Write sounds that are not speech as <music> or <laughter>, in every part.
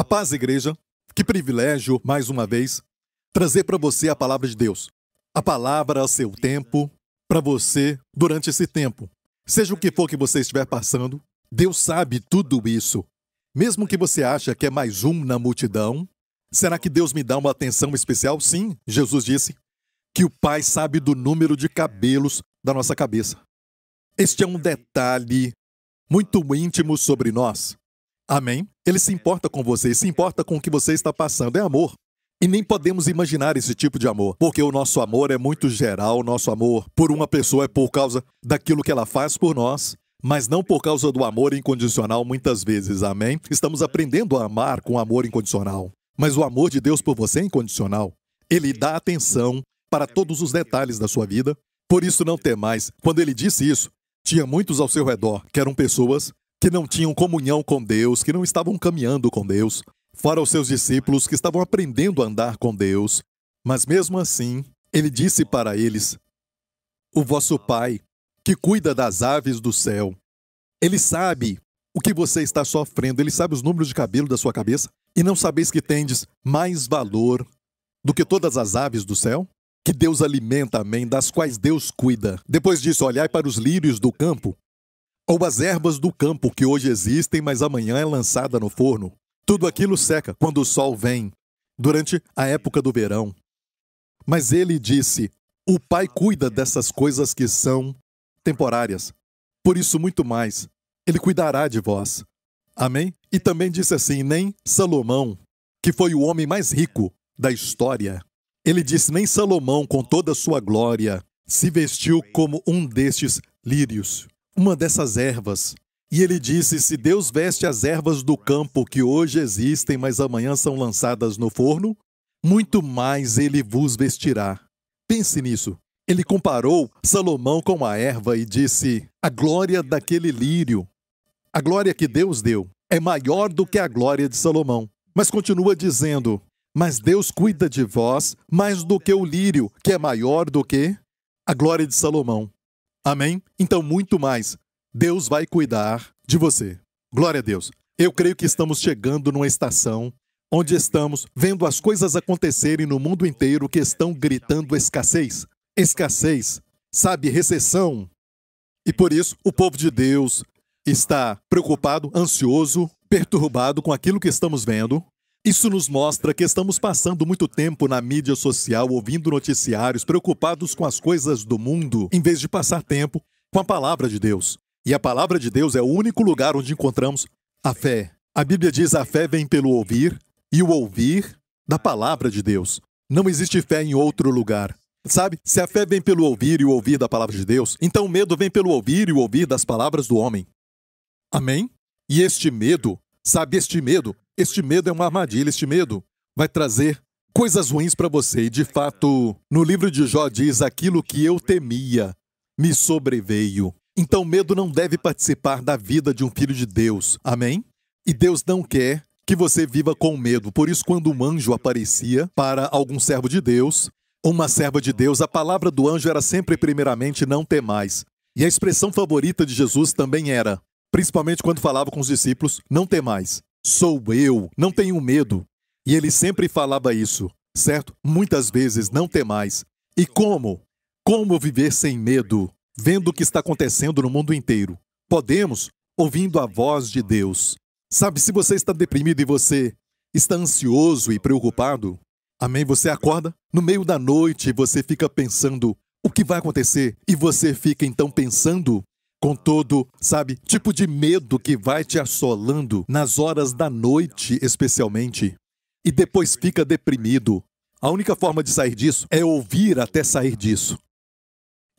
A paz, igreja. Que privilégio, mais uma vez, trazer para você a palavra de Deus. A palavra a seu tempo, para você durante esse tempo. Seja o que for que você estiver passando, Deus sabe tudo isso. Mesmo que você acha que é mais um na multidão, será que Deus me dá uma atenção especial? Sim, Jesus disse que o Pai sabe do número de cabelos da nossa cabeça. Este é um detalhe muito íntimo sobre nós. Amém? Ele se importa com você, se importa com o que você está passando. É amor. E nem podemos imaginar esse tipo de amor, porque o nosso amor é muito geral, o nosso amor por uma pessoa é por causa daquilo que ela faz por nós, mas não por causa do amor incondicional muitas vezes, amém? Estamos aprendendo a amar com amor incondicional, mas o amor de Deus por você é incondicional. Ele dá atenção para todos os detalhes da sua vida, por isso não tem mais. Quando ele disse isso, tinha muitos ao seu redor que eram pessoas que não tinham comunhão com Deus, que não estavam caminhando com Deus, fora os seus discípulos que estavam aprendendo a andar com Deus. Mas mesmo assim, ele disse para eles: O vosso Pai, que cuida das aves do céu, ele sabe o que você está sofrendo, ele sabe os números de cabelo da sua cabeça, e não sabeis que tendes mais valor do que todas as aves do céu? Que Deus alimenta, amém, das quais Deus cuida. Depois disso, olhai para os lírios do campo, ou as ervas do campo que hoje existem, mas amanhã é lançada no forno. Tudo aquilo seca quando o sol vem, durante a época do verão. Mas ele disse: O Pai cuida dessas coisas que são temporárias. Por isso, muito mais, ele cuidará de vós. Amém? E também disse assim: Nem Salomão, que foi o homem mais rico da história, ele disse: Nem Salomão, com toda a sua glória, se vestiu como um destes lírios uma dessas ervas. E ele disse: Se Deus veste as ervas do campo que hoje existem, mas amanhã são lançadas no forno, muito mais ele vos vestirá. Pense nisso. Ele comparou Salomão com a erva e disse: A glória daquele lírio, a glória que Deus deu, é maior do que a glória de Salomão. Mas continua dizendo: Mas Deus cuida de vós mais do que o lírio, que é maior do que a glória de Salomão. Amém? Então, muito mais. Deus vai cuidar de você. Glória a Deus. Eu creio que estamos chegando numa estação onde estamos vendo as coisas acontecerem no mundo inteiro que estão gritando escassez. Escassez, sabe, recessão. E por isso o povo de Deus está preocupado, ansioso, perturbado com aquilo que estamos vendo, isso nos mostra que estamos passando muito tempo na mídia social ouvindo noticiários preocupados com as coisas do mundo, em vez de passar tempo com a palavra de Deus. E a palavra de Deus é o único lugar onde encontramos a fé. A Bíblia diz a fé vem pelo ouvir e o ouvir da palavra de Deus. Não existe fé em outro lugar. Sabe, se a fé vem pelo ouvir e o ouvir da palavra de Deus, então o medo vem pelo ouvir e o ouvir das palavras do homem. Amém? E este medo, sabe, este medo este medo é uma armadilha, este medo vai trazer coisas ruins para você. E de fato, no livro de Jó diz: aquilo que eu temia me sobreveio. Então, medo não deve participar da vida de um filho de Deus. Amém? E Deus não quer que você viva com medo. Por isso, quando um anjo aparecia para algum servo de Deus, uma serva de Deus, a palavra do anjo era sempre primeiramente não temais. E a expressão favorita de Jesus também era, principalmente quando falava com os discípulos, não temais sou eu, não tenho medo. E ele sempre falava isso, certo? Muitas vezes, não tem mais. E como? Como viver sem medo, vendo o que está acontecendo no mundo inteiro? Podemos, ouvindo a voz de Deus. Sabe, se você está deprimido e você está ansioso e preocupado, amém? Você acorda no meio da noite e você fica pensando o que vai acontecer e você fica então pensando com todo, sabe, tipo de medo que vai te assolando nas horas da noite, especialmente, e depois fica deprimido. A única forma de sair disso é ouvir até sair disso.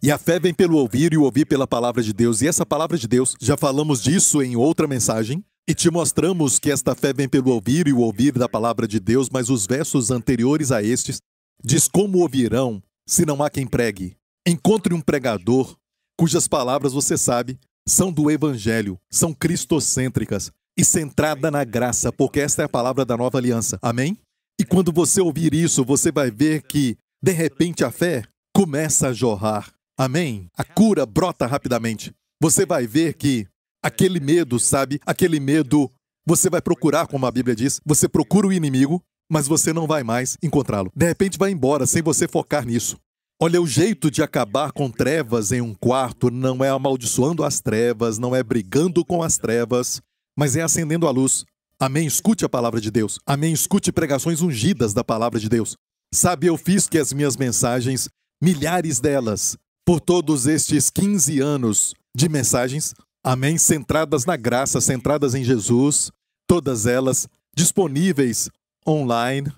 E a fé vem pelo ouvir e o ouvir pela palavra de Deus. E essa palavra de Deus, já falamos disso em outra mensagem, e te mostramos que esta fé vem pelo ouvir e o ouvir da palavra de Deus, mas os versos anteriores a estes diz como ouvirão se não há quem pregue. Encontre um pregador cujas palavras você sabe são do Evangelho, são cristocêntricas e centrada na graça, porque esta é a palavra da nova aliança. Amém? E quando você ouvir isso, você vai ver que, de repente, a fé começa a jorrar. Amém? A cura brota rapidamente. Você vai ver que aquele medo, sabe? Aquele medo, você vai procurar, como a Bíblia diz, você procura o inimigo, mas você não vai mais encontrá-lo. De repente vai embora sem você focar nisso. Olha, o jeito de acabar com trevas em um quarto não é amaldiçoando as trevas, não é brigando com as trevas, mas é acendendo a luz. Amém? Escute a palavra de Deus. Amém? Escute pregações ungidas da palavra de Deus. Sabe, eu fiz que as minhas mensagens, milhares delas, por todos estes 15 anos de mensagens, amém? Centradas na graça, centradas em Jesus, todas elas disponíveis online,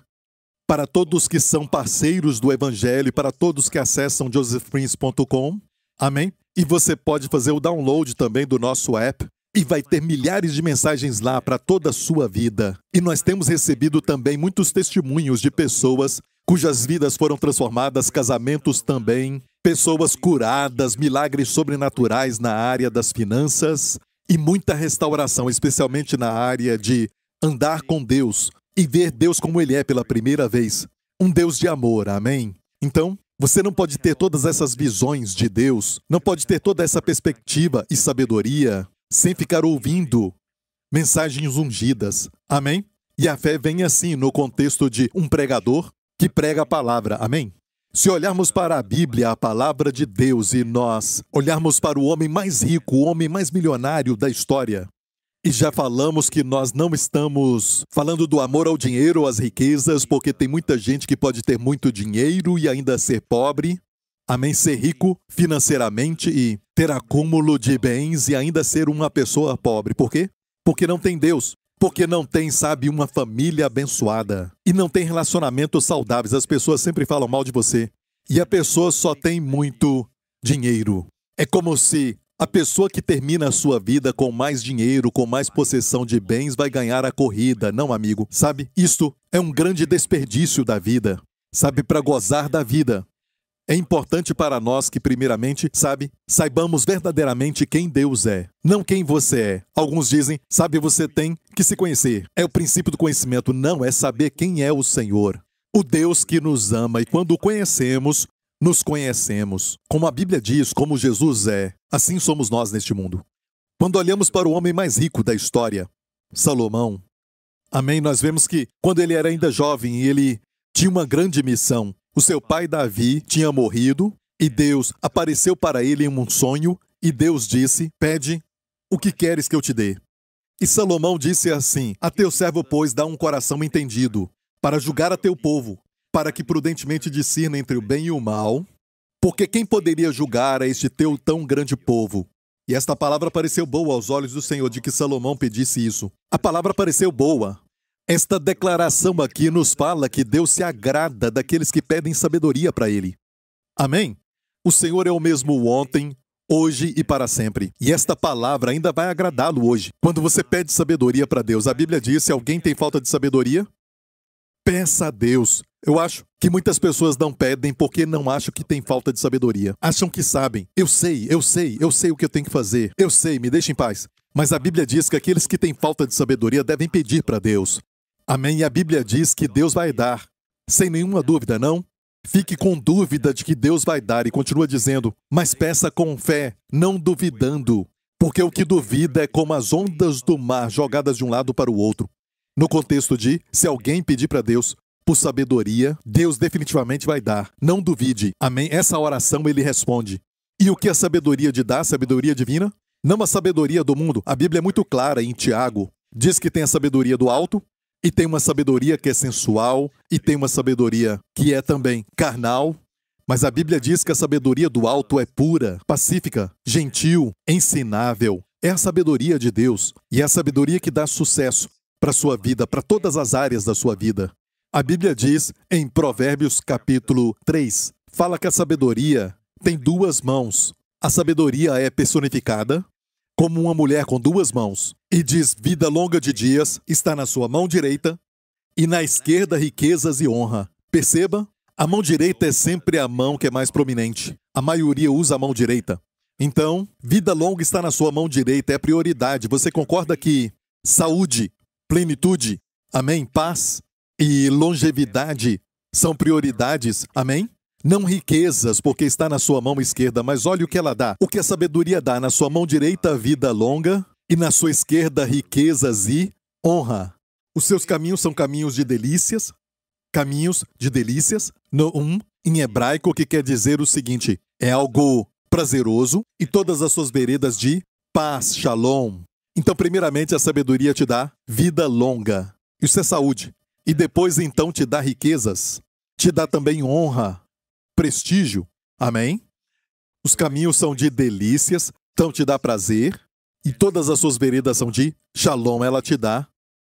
para todos que são parceiros do Evangelho, para todos que acessam josephprince.com. Amém? E você pode fazer o download também do nosso app e vai ter milhares de mensagens lá para toda a sua vida. E nós temos recebido também muitos testemunhos de pessoas cujas vidas foram transformadas, casamentos também, pessoas curadas, milagres sobrenaturais na área das finanças e muita restauração, especialmente na área de andar com Deus, e ver Deus como Ele é pela primeira vez. Um Deus de amor, amém? Então, você não pode ter todas essas visões de Deus, não pode ter toda essa perspectiva e sabedoria sem ficar ouvindo mensagens ungidas, amém? E a fé vem assim no contexto de um pregador que prega a palavra, amém? Se olharmos para a Bíblia, a palavra de Deus, e nós olharmos para o homem mais rico, o homem mais milionário da história, e já falamos que nós não estamos falando do amor ao dinheiro ou às riquezas, porque tem muita gente que pode ter muito dinheiro e ainda ser pobre. Amém? Ser rico financeiramente e ter acúmulo de bens e ainda ser uma pessoa pobre. Por quê? Porque não tem Deus. Porque não tem, sabe, uma família abençoada. E não tem relacionamentos saudáveis. As pessoas sempre falam mal de você. E a pessoa só tem muito dinheiro. É como se a pessoa que termina a sua vida com mais dinheiro, com mais possessão de bens, vai ganhar a corrida, não, amigo. Sabe, isto é um grande desperdício da vida. Sabe, para gozar da vida. É importante para nós que, primeiramente, sabe, saibamos verdadeiramente quem Deus é, não quem você é. Alguns dizem, sabe, você tem que se conhecer. É o princípio do conhecimento, não é saber quem é o Senhor. O Deus que nos ama, e quando o conhecemos, nos conhecemos. Como a Bíblia diz, como Jesus é, assim somos nós neste mundo. Quando olhamos para o homem mais rico da história, Salomão, amém, nós vemos que quando ele era ainda jovem, ele tinha uma grande missão. O seu pai Davi tinha morrido e Deus apareceu para ele em um sonho e Deus disse: Pede o que queres que eu te dê. E Salomão disse assim: A teu servo, pois, dá um coração entendido, para julgar a teu povo, para que prudentemente discirna entre o bem e o mal, porque quem poderia julgar a este teu tão grande povo? E esta palavra pareceu boa aos olhos do Senhor de que Salomão pedisse isso. A palavra pareceu boa. Esta declaração aqui nos fala que Deus se agrada daqueles que pedem sabedoria para Ele. Amém? O Senhor é o mesmo ontem, hoje e para sempre. E esta palavra ainda vai agradá-lo hoje. Quando você pede sabedoria para Deus, a Bíblia diz: se alguém tem falta de sabedoria, peça a Deus, eu acho que muitas pessoas não pedem porque não acham que tem falta de sabedoria. Acham que sabem. Eu sei, eu sei, eu sei o que eu tenho que fazer. Eu sei, me deixe em paz. Mas a Bíblia diz que aqueles que têm falta de sabedoria devem pedir para Deus. Amém? E a Bíblia diz que Deus vai dar. Sem nenhuma dúvida, não? Fique com dúvida de que Deus vai dar e continua dizendo, mas peça com fé, não duvidando, porque o que duvida é como as ondas do mar jogadas de um lado para o outro. No contexto de, se alguém pedir para Deus, por sabedoria, Deus definitivamente vai dar. Não duvide. Amém? Essa oração ele responde. E o que a sabedoria de dar sabedoria divina? Não a sabedoria do mundo. A Bíblia é muito clara em Tiago. Diz que tem a sabedoria do alto e tem uma sabedoria que é sensual e tem uma sabedoria que é também carnal. Mas a Bíblia diz que a sabedoria do alto é pura, pacífica, gentil, ensinável. É a sabedoria de Deus e é a sabedoria que dá sucesso para a sua vida, para todas as áreas da sua vida. A Bíblia diz em Provérbios capítulo 3: fala que a sabedoria tem duas mãos. A sabedoria é personificada como uma mulher com duas mãos e diz: vida longa de dias está na sua mão direita e na esquerda riquezas e honra. Perceba? A mão direita é sempre a mão que é mais prominente. A maioria usa a mão direita. Então, vida longa está na sua mão direita, é prioridade. Você concorda que saúde, plenitude, amém? Paz, e longevidade são prioridades, amém? Não riquezas, porque está na sua mão esquerda, mas olha o que ela dá. O que a sabedoria dá na sua mão direita, vida longa, e na sua esquerda, riquezas e honra. Os seus caminhos são caminhos de delícias, caminhos de delícias, Um em hebraico, que quer dizer o seguinte: é algo prazeroso, e todas as suas veredas de paz, shalom. Então, primeiramente, a sabedoria te dá vida longa. Isso é saúde e depois então te dá riquezas, te dá também honra, prestígio. Amém? Os caminhos são de delícias, então te dá prazer, e todas as suas veredas são de shalom, ela te dá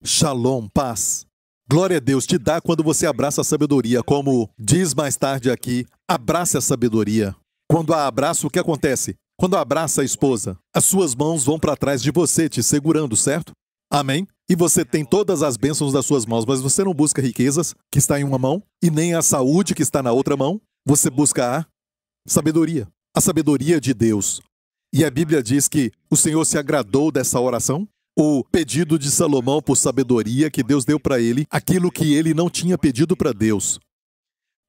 shalom, paz. Glória a Deus te dá quando você abraça a sabedoria, como diz mais tarde aqui, abraça a sabedoria. Quando a abraça, o que acontece? Quando abraça a esposa, as suas mãos vão para trás de você, te segurando, certo? Amém? e você tem todas as bênçãos das suas mãos, mas você não busca riquezas que está em uma mão e nem a saúde que está na outra mão. Você busca a sabedoria, a sabedoria de Deus. E a Bíblia diz que o Senhor se agradou dessa oração, o pedido de Salomão por sabedoria que Deus deu para ele, aquilo que ele não tinha pedido para Deus.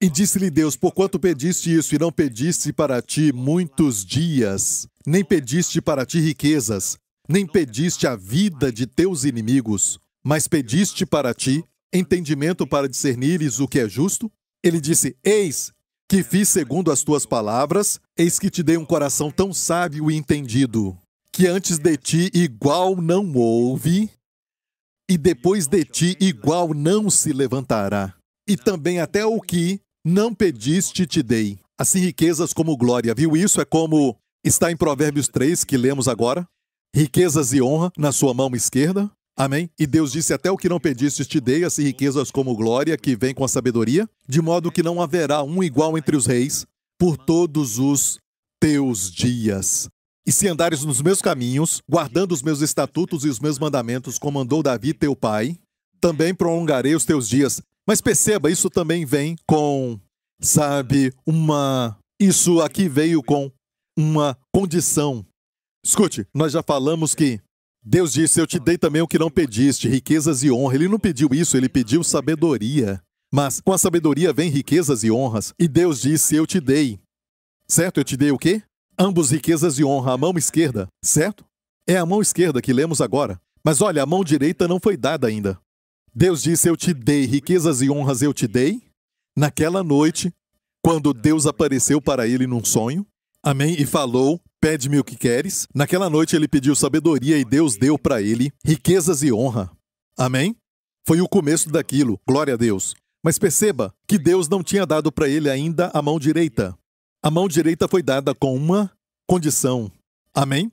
E disse-lhe Deus: Porquanto pediste isso e não pediste para ti muitos dias, nem pediste para ti riquezas, nem pediste a vida de teus inimigos, mas pediste para ti entendimento para discernires o que é justo? Ele disse: Eis que fiz segundo as tuas palavras, eis que te dei um coração tão sábio e entendido, que antes de ti igual não houve, e depois de ti igual não se levantará. E também até o que não pediste te dei. Assim riquezas como glória. Viu isso? É como está em Provérbios 3 que lemos agora riquezas e honra na sua mão esquerda. Amém? E Deus disse: Até o que não pedisse, te dei, assim riquezas como glória, que vem com a sabedoria, de modo que não haverá um igual entre os reis por todos os teus dias. E se andares nos meus caminhos, guardando os meus estatutos e os meus mandamentos, como mandou Davi teu pai, também prolongarei os teus dias. Mas perceba, isso também vem com, sabe, uma. Isso aqui veio com uma condição Escute, nós já falamos que Deus disse: Eu te dei também o que não pediste, riquezas e honra. Ele não pediu isso, ele pediu sabedoria. Mas com a sabedoria vem riquezas e honras. E Deus disse: Eu te dei. Certo? Eu te dei o quê? Ambos riquezas e honra, a mão esquerda, certo? É a mão esquerda que lemos agora. Mas olha, a mão direita não foi dada ainda. Deus disse: Eu te dei riquezas e honras, eu te dei. Naquela noite, quando Deus apareceu para ele num sonho, amém, e falou: Pede-me o que queres. Naquela noite ele pediu sabedoria e Deus deu para ele riquezas e honra. Amém? Foi o começo daquilo, glória a Deus. Mas perceba que Deus não tinha dado para ele ainda a mão direita. A mão direita foi dada com uma condição. Amém?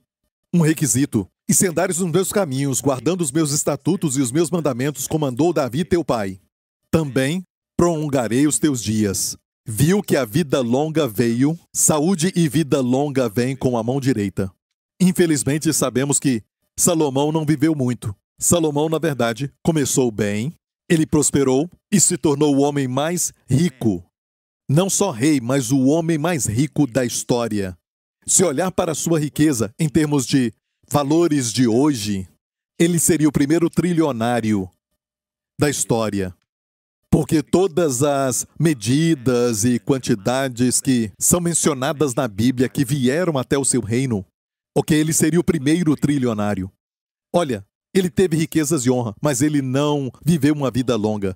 Um requisito. E se andares nos meus caminhos, guardando os meus estatutos e os meus mandamentos, comandou Davi teu pai. Também prolongarei os teus dias. Viu que a vida longa veio, saúde e vida longa vem com a mão direita. Infelizmente, sabemos que Salomão não viveu muito. Salomão, na verdade, começou bem, ele prosperou e se tornou o homem mais rico. Não só rei, mas o homem mais rico da história. Se olhar para sua riqueza em termos de valores de hoje, ele seria o primeiro trilionário da história. Porque todas as medidas e quantidades que são mencionadas na Bíblia que vieram até o seu reino, ok, ele seria o primeiro trilionário. Olha, ele teve riquezas e honra, mas ele não viveu uma vida longa.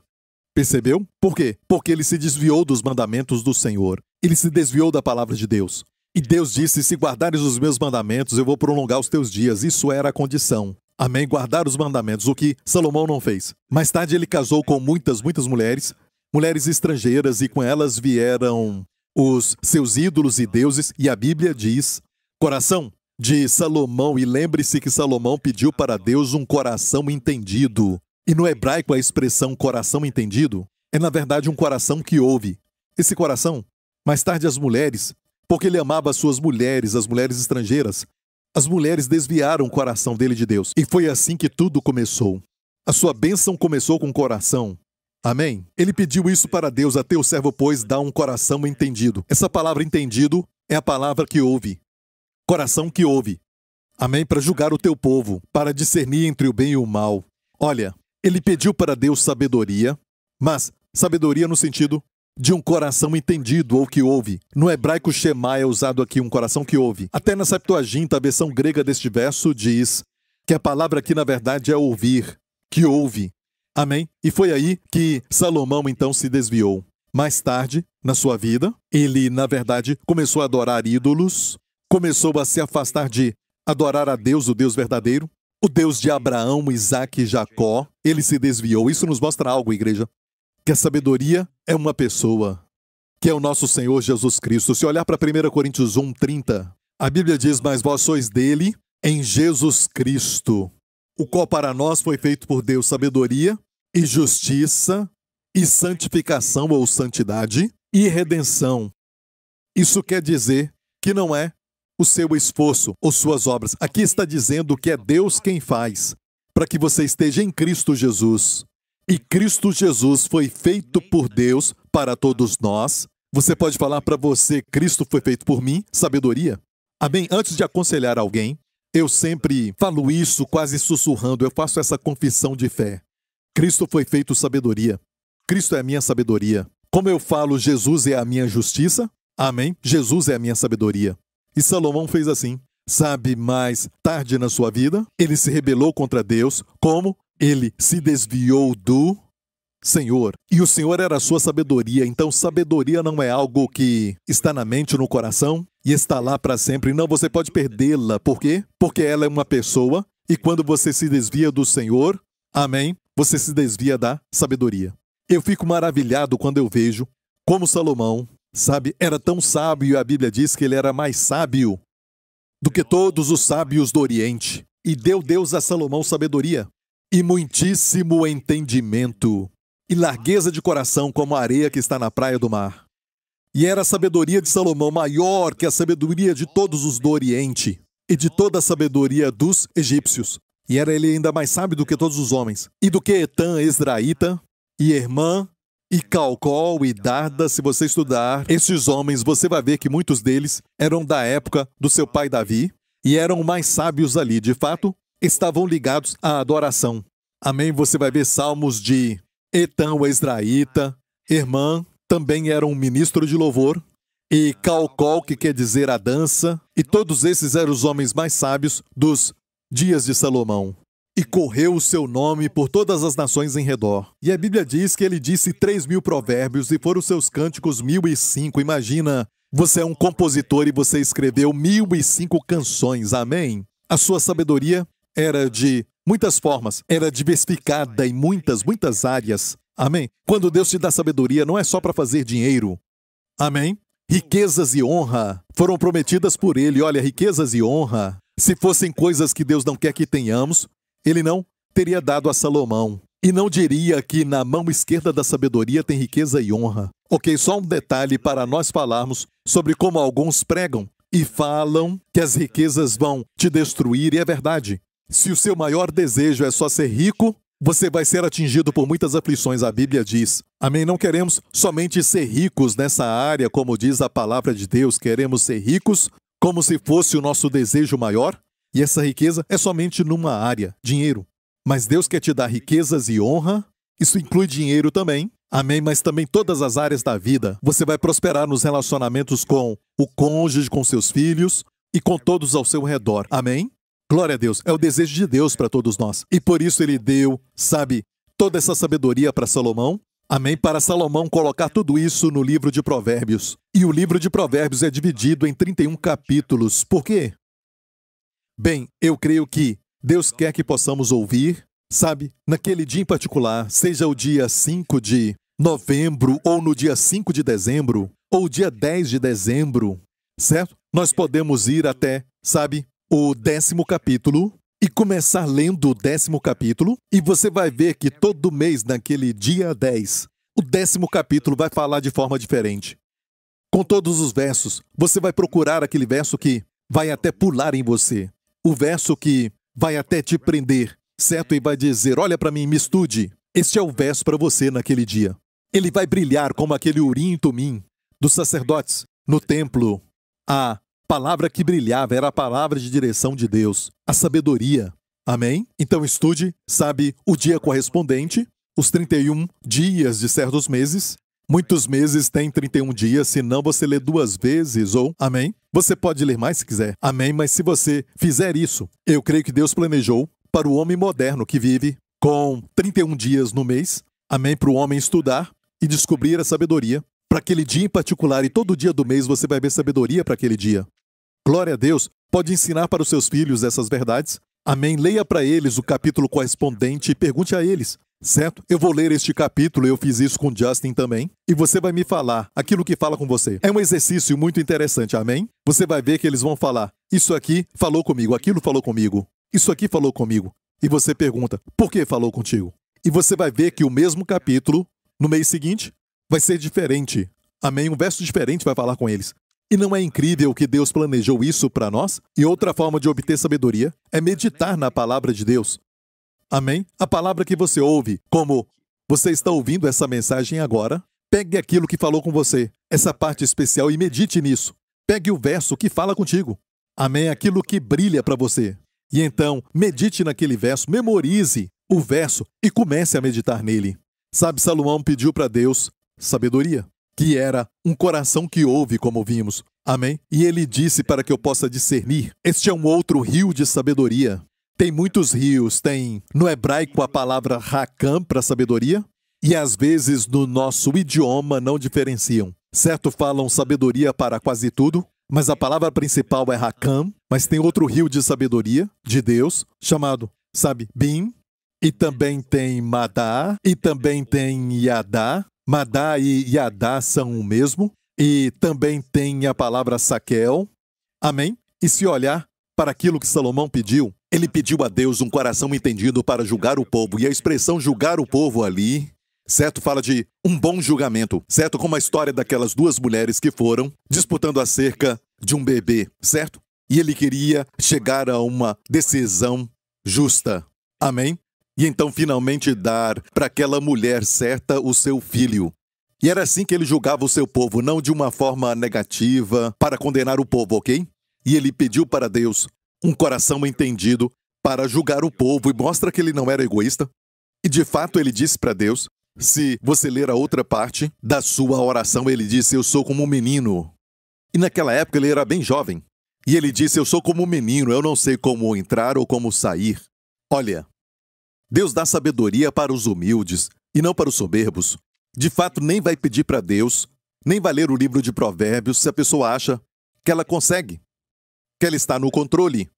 Percebeu? Por quê? Porque ele se desviou dos mandamentos do Senhor. Ele se desviou da palavra de Deus. E Deus disse: Se guardares os meus mandamentos, eu vou prolongar os teus dias. Isso era a condição. Amém? Guardar os mandamentos, o que Salomão não fez. Mais tarde ele casou com muitas, muitas mulheres, mulheres estrangeiras, e com elas vieram os seus ídolos e deuses, e a Bíblia diz: coração de Salomão, e lembre-se que Salomão pediu para Deus um coração entendido. E no hebraico a expressão coração entendido é na verdade um coração que ouve. Esse coração, mais tarde as mulheres, porque ele amava as suas mulheres, as mulheres estrangeiras, as mulheres desviaram o coração dele de Deus. E foi assim que tudo começou. A sua bênção começou com o coração. Amém? Ele pediu isso para Deus, a teu servo, pois, dá um coração entendido. Essa palavra entendido é a palavra que ouve. Coração que ouve. Amém? Para julgar o teu povo, para discernir entre o bem e o mal. Olha, ele pediu para Deus sabedoria, mas sabedoria no sentido de um coração entendido ou que ouve. No hebraico Shema é usado aqui um coração que ouve. Até na Septuaginta, a versão grega deste verso diz que a palavra aqui na verdade é ouvir, que ouve. Amém? E foi aí que Salomão então se desviou. Mais tarde, na sua vida, ele, na verdade, começou a adorar ídolos, começou a se afastar de adorar a Deus, o Deus verdadeiro, o Deus de Abraão, Isaac e Jacó. Ele se desviou. Isso nos mostra algo, igreja que a sabedoria é uma pessoa, que é o nosso Senhor Jesus Cristo. Se olhar para 1 Coríntios 1, 30, a Bíblia diz: Mas vós sois dele em Jesus Cristo, o qual para nós foi feito por Deus sabedoria e justiça e santificação ou santidade e redenção. Isso quer dizer que não é o seu esforço ou suas obras. Aqui está dizendo que é Deus quem faz, para que você esteja em Cristo Jesus. E Cristo Jesus foi feito por Deus para todos nós. Você pode falar para você, Cristo foi feito por mim, sabedoria. Amém? Antes de aconselhar alguém, eu sempre falo isso quase sussurrando, eu faço essa confissão de fé. Cristo foi feito sabedoria. Cristo é a minha sabedoria. Como eu falo, Jesus é a minha justiça. Amém? Jesus é a minha sabedoria. E Salomão fez assim. Sabe, mais tarde na sua vida, ele se rebelou contra Deus, como ele se desviou do Senhor. E o Senhor era a sua sabedoria. Então, sabedoria não é algo que está na mente, no coração e está lá para sempre. Não, você pode perdê-la. Por quê? Porque ela é uma pessoa. E quando você se desvia do Senhor, amém, você se desvia da sabedoria. Eu fico maravilhado quando eu vejo como Salomão, sabe, era tão sábio. A Bíblia diz que ele era mais sábio do que todos os sábios do Oriente. E deu Deus a Salomão sabedoria e muitíssimo entendimento, e largueza de coração como a areia que está na praia do mar. E era a sabedoria de Salomão maior que a sabedoria de todos os do Oriente e de toda a sabedoria dos egípcios. E era ele ainda mais sábio do que todos os homens, e do que Etã, Ezraíta, e Irmã, e Calcol, e Darda. Se você estudar estes homens, você vai ver que muitos deles eram da época do seu pai Davi, e eram mais sábios ali. De fato, estavam ligados à adoração. Amém? Você vai ver salmos de Etan, o Ezraíta, Irmã, também era um ministro de louvor, e Calcol, que quer dizer a dança, e todos esses eram os homens mais sábios dos dias de Salomão. E correu o seu nome por todas as nações em redor. E a Bíblia diz que ele disse três mil provérbios e foram seus cânticos mil e cinco. Imagina, você é um compositor e você escreveu mil e cinco canções, amém? A sua sabedoria era de muitas formas, era diversificada em muitas, muitas áreas. Amém? Quando Deus te dá sabedoria, não é só para fazer dinheiro. Amém? Riquezas e honra foram prometidas por Ele. Olha, riquezas e honra, se fossem coisas que Deus não quer que tenhamos, Ele não teria dado a Salomão. E não diria que na mão esquerda da sabedoria tem riqueza e honra. Ok, só um detalhe para nós falarmos sobre como alguns pregam e falam que as riquezas vão te destruir, e é verdade. Se o seu maior desejo é só ser rico, você vai ser atingido por muitas aflições, a Bíblia diz. Amém? Não queremos somente ser ricos nessa área, como diz a palavra de Deus, queremos ser ricos como se fosse o nosso desejo maior, e essa riqueza é somente numa área, dinheiro. Mas Deus quer te dar riquezas e honra, isso inclui dinheiro também. Amém? Mas também todas as áreas da vida. Você vai prosperar nos relacionamentos com o cônjuge, com seus filhos e com todos ao seu redor. Amém? Glória a Deus. É o desejo de Deus para todos nós. E por isso ele deu, sabe, toda essa sabedoria para Salomão. Amém? Para Salomão colocar tudo isso no livro de Provérbios. E o livro de Provérbios é dividido em 31 capítulos. Por quê? Bem, eu creio que Deus quer que possamos ouvir, sabe, naquele dia em particular, seja o dia 5 de novembro, ou no dia 5 de dezembro, ou dia 10 de dezembro, certo? Nós podemos ir até, sabe, o décimo capítulo e começar lendo o décimo capítulo, e você vai ver que todo mês, naquele dia 10, o décimo capítulo vai falar de forma diferente. Com todos os versos, você vai procurar aquele verso que vai até pular em você, o verso que vai até te prender, certo? E vai dizer: Olha para mim, me estude. Este é o verso para você naquele dia. Ele vai brilhar como aquele urim e tumim dos sacerdotes no templo a palavra que brilhava era a palavra de direção de Deus, a sabedoria. Amém? Então estude, sabe, o dia correspondente, os 31 dias de certos meses. Muitos meses têm 31 dias, senão você lê duas vezes, ou amém? Você pode ler mais se quiser, amém? Mas se você fizer isso, eu creio que Deus planejou para o homem moderno que vive com 31 dias no mês, amém? Para o homem estudar e descobrir a sabedoria para aquele dia em particular e todo dia do mês você vai ver sabedoria para aquele dia. Glória a Deus. Pode ensinar para os seus filhos essas verdades? Amém. Leia para eles o capítulo correspondente e pergunte a eles. Certo? Eu vou ler este capítulo, eu fiz isso com Justin também, e você vai me falar aquilo que fala com você. É um exercício muito interessante, amém? Você vai ver que eles vão falar: Isso aqui falou comigo, aquilo falou comigo, isso aqui falou comigo. E você pergunta: Por que falou contigo? E você vai ver que o mesmo capítulo, no mês seguinte, vai ser diferente. Amém? Um verso diferente vai falar com eles. E não é incrível que Deus planejou isso para nós? E outra forma de obter sabedoria é meditar na palavra de Deus. Amém? A palavra que você ouve, como você está ouvindo essa mensagem agora, pegue aquilo que falou com você, essa parte especial e medite nisso. Pegue o verso que fala contigo. Amém? Aquilo que brilha para você. E então, medite naquele verso, memorize o verso e comece a meditar nele. Sabe, Salomão pediu para Deus sabedoria que era um coração que ouve, como vimos. Amém? E ele disse para que eu possa discernir: Este é um outro rio de sabedoria. Tem muitos rios, tem no hebraico a palavra rakam para sabedoria, e às vezes no nosso idioma não diferenciam. Certo, falam sabedoria para quase tudo, mas a palavra principal é rakam, mas tem outro rio de sabedoria de Deus, chamado, sabe, Bim, e também tem Madá, e também tem Yadá, Madá e Yadá são o mesmo, e também tem a palavra Saquel. Amém? E se olhar para aquilo que Salomão pediu, ele pediu a Deus um coração entendido para julgar o povo, e a expressão julgar o povo ali certo? Fala de um bom julgamento, certo? Como a história daquelas duas mulheres que foram disputando acerca de um bebê, certo? E ele queria chegar a uma decisão justa. Amém? e então finalmente dar para aquela mulher certa o seu filho. E era assim que ele julgava o seu povo, não de uma forma negativa, para condenar o povo, ok? E ele pediu para Deus um coração entendido para julgar o povo e mostra que ele não era egoísta. E de fato ele disse para Deus: se você ler a outra parte da sua oração, ele disse: Eu sou como um menino. E naquela época ele era bem jovem. E ele disse: Eu sou como um menino, eu não sei como entrar ou como sair. Olha, Deus dá sabedoria para os humildes e não para os soberbos. De fato, nem vai pedir para Deus, nem vai ler o livro de Provérbios se a pessoa acha que ela consegue, que ela está no controle.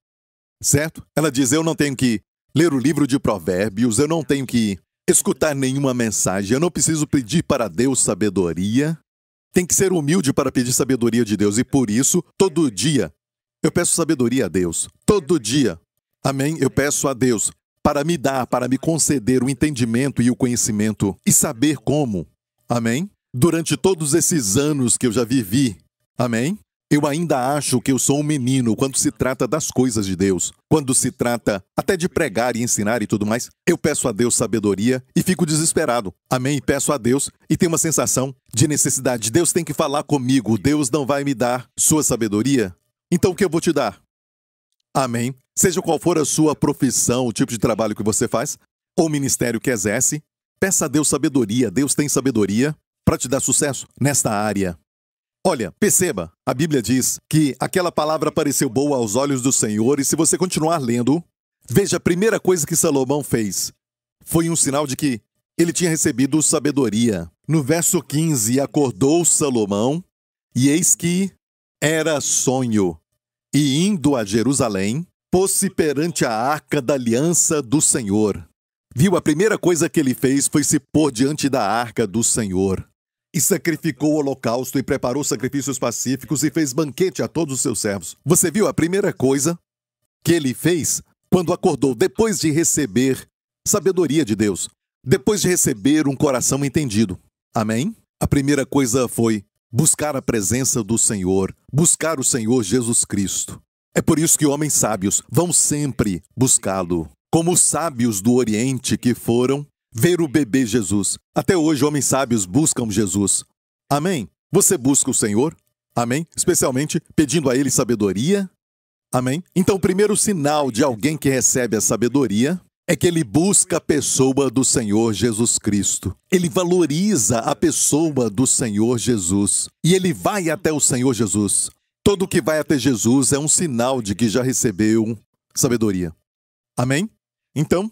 Certo? Ela diz: Eu não tenho que ler o livro de Provérbios, eu não tenho que escutar nenhuma mensagem, eu não preciso pedir para Deus sabedoria. Tem que ser humilde para pedir sabedoria de Deus e por isso, todo dia, eu peço sabedoria a Deus. Todo dia. Amém? Eu peço a Deus para me dar, para me conceder o entendimento e o conhecimento e saber como. Amém? Durante todos esses anos que eu já vivi. Amém? Eu ainda acho que eu sou um menino quando se trata das coisas de Deus, quando se trata até de pregar e ensinar e tudo mais. Eu peço a Deus sabedoria e fico desesperado. Amém? E peço a Deus e tenho uma sensação de necessidade. Deus tem que falar comigo. Deus não vai me dar sua sabedoria. Então o que eu vou te dar? Amém? Seja qual for a sua profissão, o tipo de trabalho que você faz, ou ministério que exerce, peça a Deus sabedoria. Deus tem sabedoria para te dar sucesso nesta área. Olha, perceba, a Bíblia diz que aquela palavra pareceu boa aos olhos do Senhor, e se você continuar lendo, veja a primeira coisa que Salomão fez. Foi um sinal de que ele tinha recebido sabedoria. No verso 15, acordou Salomão, e eis que era sonho. E indo a Jerusalém, pôs-se perante a arca da aliança do Senhor. Viu, a primeira coisa que ele fez foi se pôr diante da arca do Senhor. E sacrificou o holocausto e preparou sacrifícios pacíficos e fez banquete a todos os seus servos. Você viu a primeira coisa que ele fez quando acordou, depois de receber sabedoria de Deus, depois de receber um coração entendido. Amém? A primeira coisa foi buscar a presença do Senhor, buscar o Senhor Jesus Cristo. É por isso que homens sábios vão sempre buscá-lo, como os sábios do Oriente que foram ver o bebê Jesus. Até hoje, homens sábios buscam Jesus. Amém? Você busca o Senhor? Amém? Especialmente pedindo a Ele sabedoria? Amém? Então, o primeiro sinal de alguém que recebe a sabedoria é que ele busca a pessoa do Senhor Jesus Cristo. Ele valoriza a pessoa do Senhor Jesus. E ele vai até o Senhor Jesus. Todo que vai até Jesus é um sinal de que já recebeu sabedoria. Amém? Então,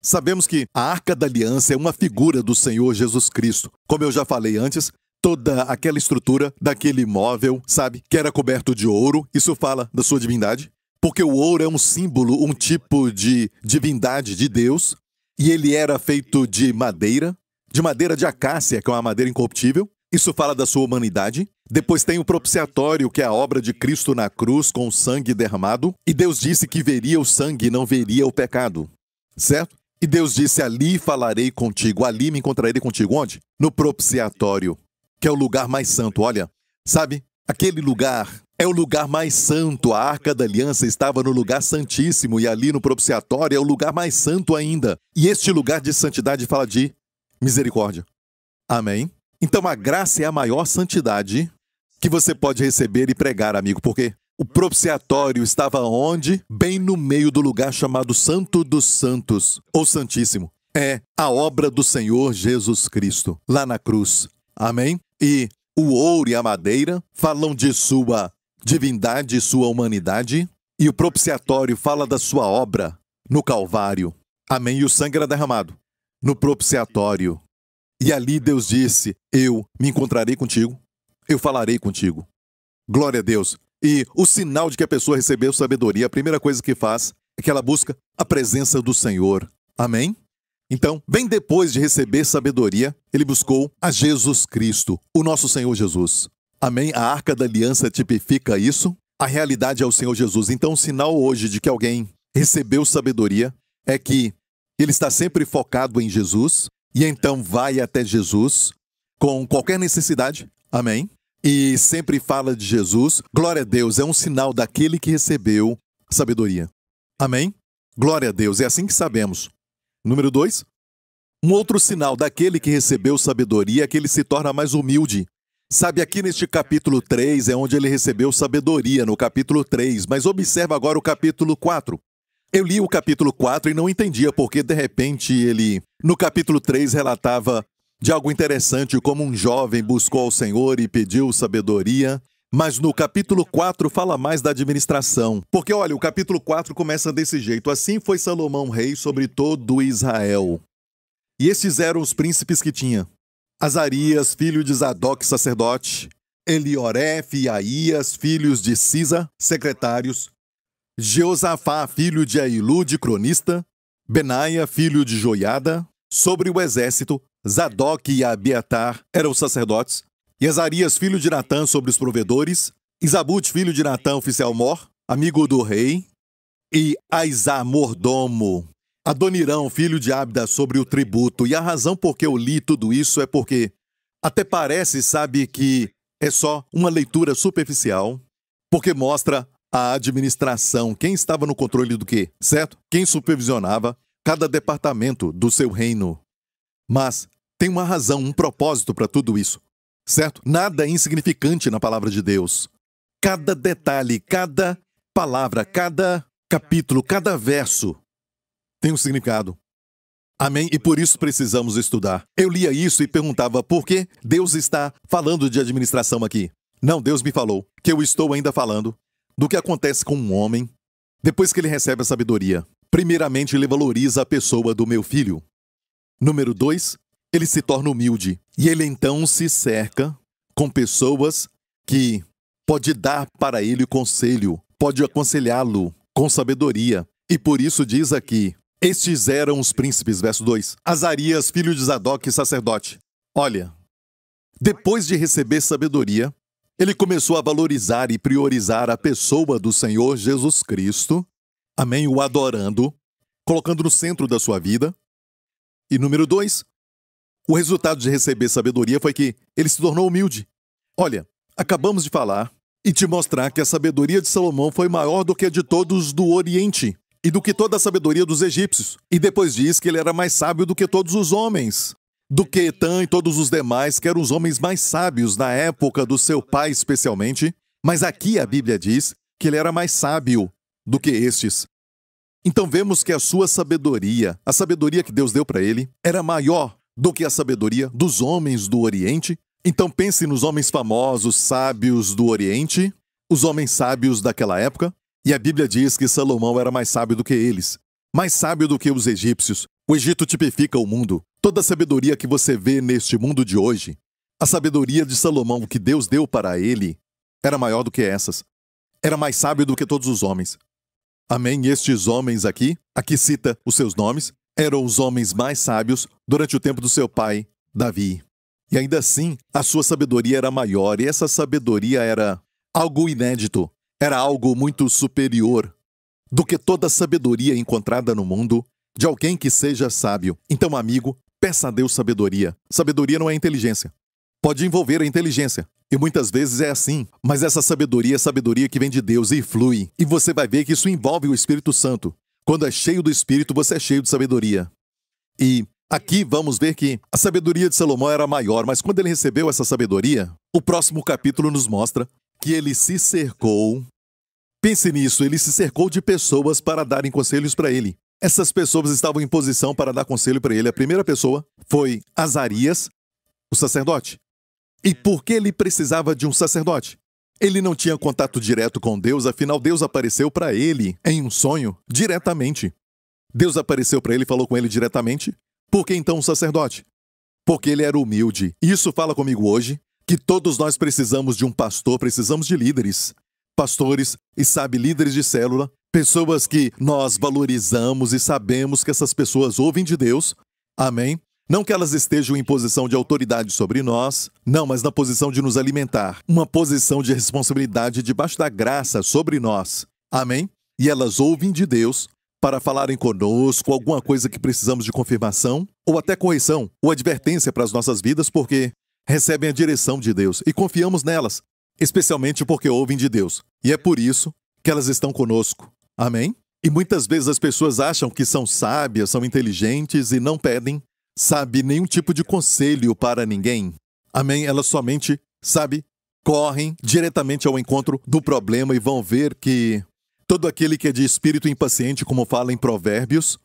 sabemos que a Arca da Aliança é uma figura do Senhor Jesus Cristo. Como eu já falei antes, toda aquela estrutura daquele imóvel, sabe, que era coberto de ouro, isso fala da sua divindade. Porque o ouro é um símbolo, um tipo de divindade de Deus, e ele era feito de madeira, de madeira de acácia, que é uma madeira incorruptível, isso fala da sua humanidade. Depois tem o propiciatório, que é a obra de Cristo na cruz com o sangue derramado. E Deus disse que veria o sangue e não veria o pecado. Certo? E Deus disse: Ali falarei contigo, ali me encontrarei contigo. Onde? No propiciatório, que é o lugar mais santo. Olha, sabe? Aquele lugar é o lugar mais santo. A arca da aliança estava no lugar santíssimo e ali no propiciatório é o lugar mais santo ainda. E este lugar de santidade fala de misericórdia. Amém? Então a graça é a maior santidade que você pode receber e pregar, amigo, porque o propiciatório estava onde? Bem no meio do lugar chamado Santo dos Santos, ou Santíssimo. É a obra do Senhor Jesus Cristo, lá na cruz. Amém? E o ouro e a madeira falam de sua divindade e sua humanidade, e o propiciatório fala da sua obra no Calvário. Amém? E o sangue era derramado no propiciatório. E ali Deus disse: Eu me encontrarei contigo, eu falarei contigo. Glória a Deus. E o sinal de que a pessoa recebeu sabedoria, a primeira coisa que faz é que ela busca a presença do Senhor. Amém? Então, bem depois de receber sabedoria, ele buscou a Jesus Cristo, o nosso Senhor Jesus. Amém? A arca da aliança tipifica isso. A realidade é o Senhor Jesus. Então, o sinal hoje de que alguém recebeu sabedoria é que ele está sempre focado em Jesus, e então vai até Jesus com qualquer necessidade. Amém? E sempre fala de Jesus. Glória a Deus, é um sinal daquele que recebeu sabedoria. Amém? Glória a Deus, é assim que sabemos. Número dois. Um outro sinal daquele que recebeu sabedoria é que ele se torna mais humilde. Sabe, aqui neste capítulo 3 é onde ele recebeu sabedoria, no capítulo 3, mas observa agora o capítulo 4. Eu li o capítulo 4 e não entendia porque, de repente, ele, no capítulo 3, relatava de algo interessante, como um jovem buscou ao Senhor e pediu sabedoria. Mas no capítulo 4 fala mais da administração. Porque, olha, o capítulo 4 começa desse jeito: Assim foi Salomão rei sobre todo Israel. E estes eram os príncipes que tinha: Azarias, filho de Zadok, sacerdote, e Aías, filhos de Cisa, secretários, Jeosafá, filho de Ailude, cronista, Benaia, filho de Joiada, sobre o exército, Zadok e Abiatar eram sacerdotes, e Azarias, filho de Natã, sobre os provedores, Isabut filho de Natã, oficial mor, amigo do rei, e Aizá, mordomo, Adonirão, filho de Abda, sobre o tributo. E a razão por que eu li tudo isso é porque até parece, sabe, que é só uma leitura superficial, porque mostra a administração, quem estava no controle do quê, certo? Quem supervisionava cada departamento do seu reino. Mas tem uma razão, um propósito para tudo isso, certo? Nada é insignificante na palavra de Deus. Cada detalhe, cada palavra, cada capítulo, cada verso tem um significado. Amém? E por isso precisamos estudar. Eu lia isso e perguntava por que Deus está falando de administração aqui. Não, Deus me falou que eu estou ainda falando do que acontece com um homem depois que ele recebe a sabedoria. Primeiramente, ele valoriza a pessoa do meu filho. Número dois, ele se torna humilde e ele então se cerca com pessoas que pode dar para ele conselho, pode aconselhá-lo com sabedoria. E por isso diz aqui: Estes eram os príncipes, verso 2. Azarias, filho de Zadok, sacerdote. Olha, depois de receber sabedoria, ele começou a valorizar e priorizar a pessoa do Senhor Jesus Cristo, amém, o adorando, colocando no centro da sua vida. E número dois, o resultado de receber sabedoria foi que ele se tornou humilde. Olha, acabamos de falar e te mostrar que a sabedoria de Salomão foi maior do que a de todos do Oriente e do que toda a sabedoria dos egípcios. E depois diz que ele era mais sábio do que todos os homens do que Etã e todos os demais, que eram os homens mais sábios na época do seu pai, especialmente, mas aqui a Bíblia diz que ele era mais sábio do que estes. Então vemos que a sua sabedoria, a sabedoria que Deus deu para ele, era maior do que a sabedoria dos homens do Oriente. Então pense nos homens famosos, sábios do Oriente, os homens sábios daquela época, e a Bíblia diz que Salomão era mais sábio do que eles, mais sábio do que os egípcios. O Egito tipifica o mundo. Toda a sabedoria que você vê neste mundo de hoje, a sabedoria de Salomão que Deus deu para ele, era maior do que essas. Era mais sábio do que todos os homens. Amém? Estes homens aqui, aqui cita os seus nomes, eram os homens mais sábios durante o tempo do seu pai, Davi. E ainda assim, a sua sabedoria era maior, e essa sabedoria era algo inédito, era algo muito superior do que toda a sabedoria encontrada no mundo de alguém que seja sábio. Então, amigo, Peça a Deus sabedoria. Sabedoria não é inteligência. Pode envolver a inteligência. E muitas vezes é assim. Mas essa sabedoria é sabedoria que vem de Deus e flui. E você vai ver que isso envolve o Espírito Santo. Quando é cheio do Espírito, você é cheio de sabedoria. E Aqui vamos ver que a sabedoria de Salomão era maior, mas quando ele recebeu essa sabedoria, o próximo capítulo nos mostra que ele se cercou. Pense nisso, ele se cercou de pessoas para darem conselhos para ele. Essas pessoas estavam em posição para dar conselho para ele. A primeira pessoa foi Azarias, o sacerdote. E hum. por que ele precisava de um sacerdote? Ele não tinha contato direto com Deus, afinal, Deus apareceu para ele em um sonho diretamente. Deus apareceu para ele e falou com ele diretamente. Por que então um sacerdote? Porque ele era humilde. Isso fala comigo hoje que todos nós precisamos de um pastor, precisamos de líderes, pastores e, sabe, líderes de célula Pessoas que nós valorizamos e sabemos que essas pessoas ouvem de Deus. Amém? Não que elas estejam em posição de autoridade sobre nós, não, mas na posição de nos alimentar. Uma posição de responsabilidade debaixo da graça sobre nós. Amém? E elas ouvem de Deus para falarem conosco alguma coisa que precisamos de confirmação, ou até correção, ou advertência para as nossas vidas, porque recebem a direção de Deus e confiamos nelas, especialmente porque ouvem de Deus. E é por isso que elas estão conosco. Amém? E muitas vezes as pessoas acham que são sábias, são inteligentes e não pedem, sabe, nenhum tipo de conselho para ninguém. Amém? Elas somente, sabe, correm diretamente ao encontro do problema e vão ver que todo aquele que é de espírito impaciente, como fala em Provérbios,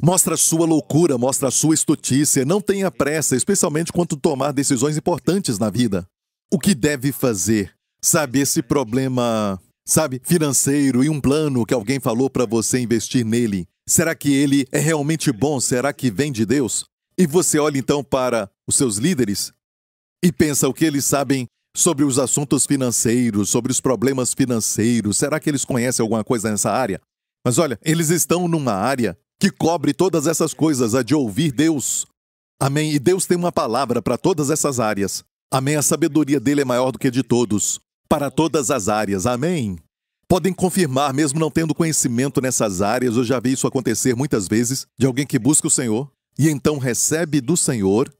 Mostra a sua loucura, mostra a sua estutícia. não tenha pressa, especialmente quando tomar decisões importantes na vida. O que deve fazer? Sabe, esse problema sabe, financeiro e um plano que alguém falou para você investir nele. Será que ele é realmente bom? Será que vem de Deus? E você olha então para os seus líderes e pensa o que eles sabem sobre os assuntos financeiros, sobre os problemas financeiros. Será que eles conhecem alguma coisa nessa área? Mas olha, eles estão numa área que cobre todas essas coisas, a de ouvir Deus. Amém? E Deus tem uma palavra para todas essas áreas. Amém? A sabedoria dele é maior do que a de todos para todas as áreas. Amém? Podem confirmar, mesmo não tendo conhecimento nessas áreas, eu já vi isso acontecer muitas vezes, de alguém que busca o Senhor e então recebe do Senhor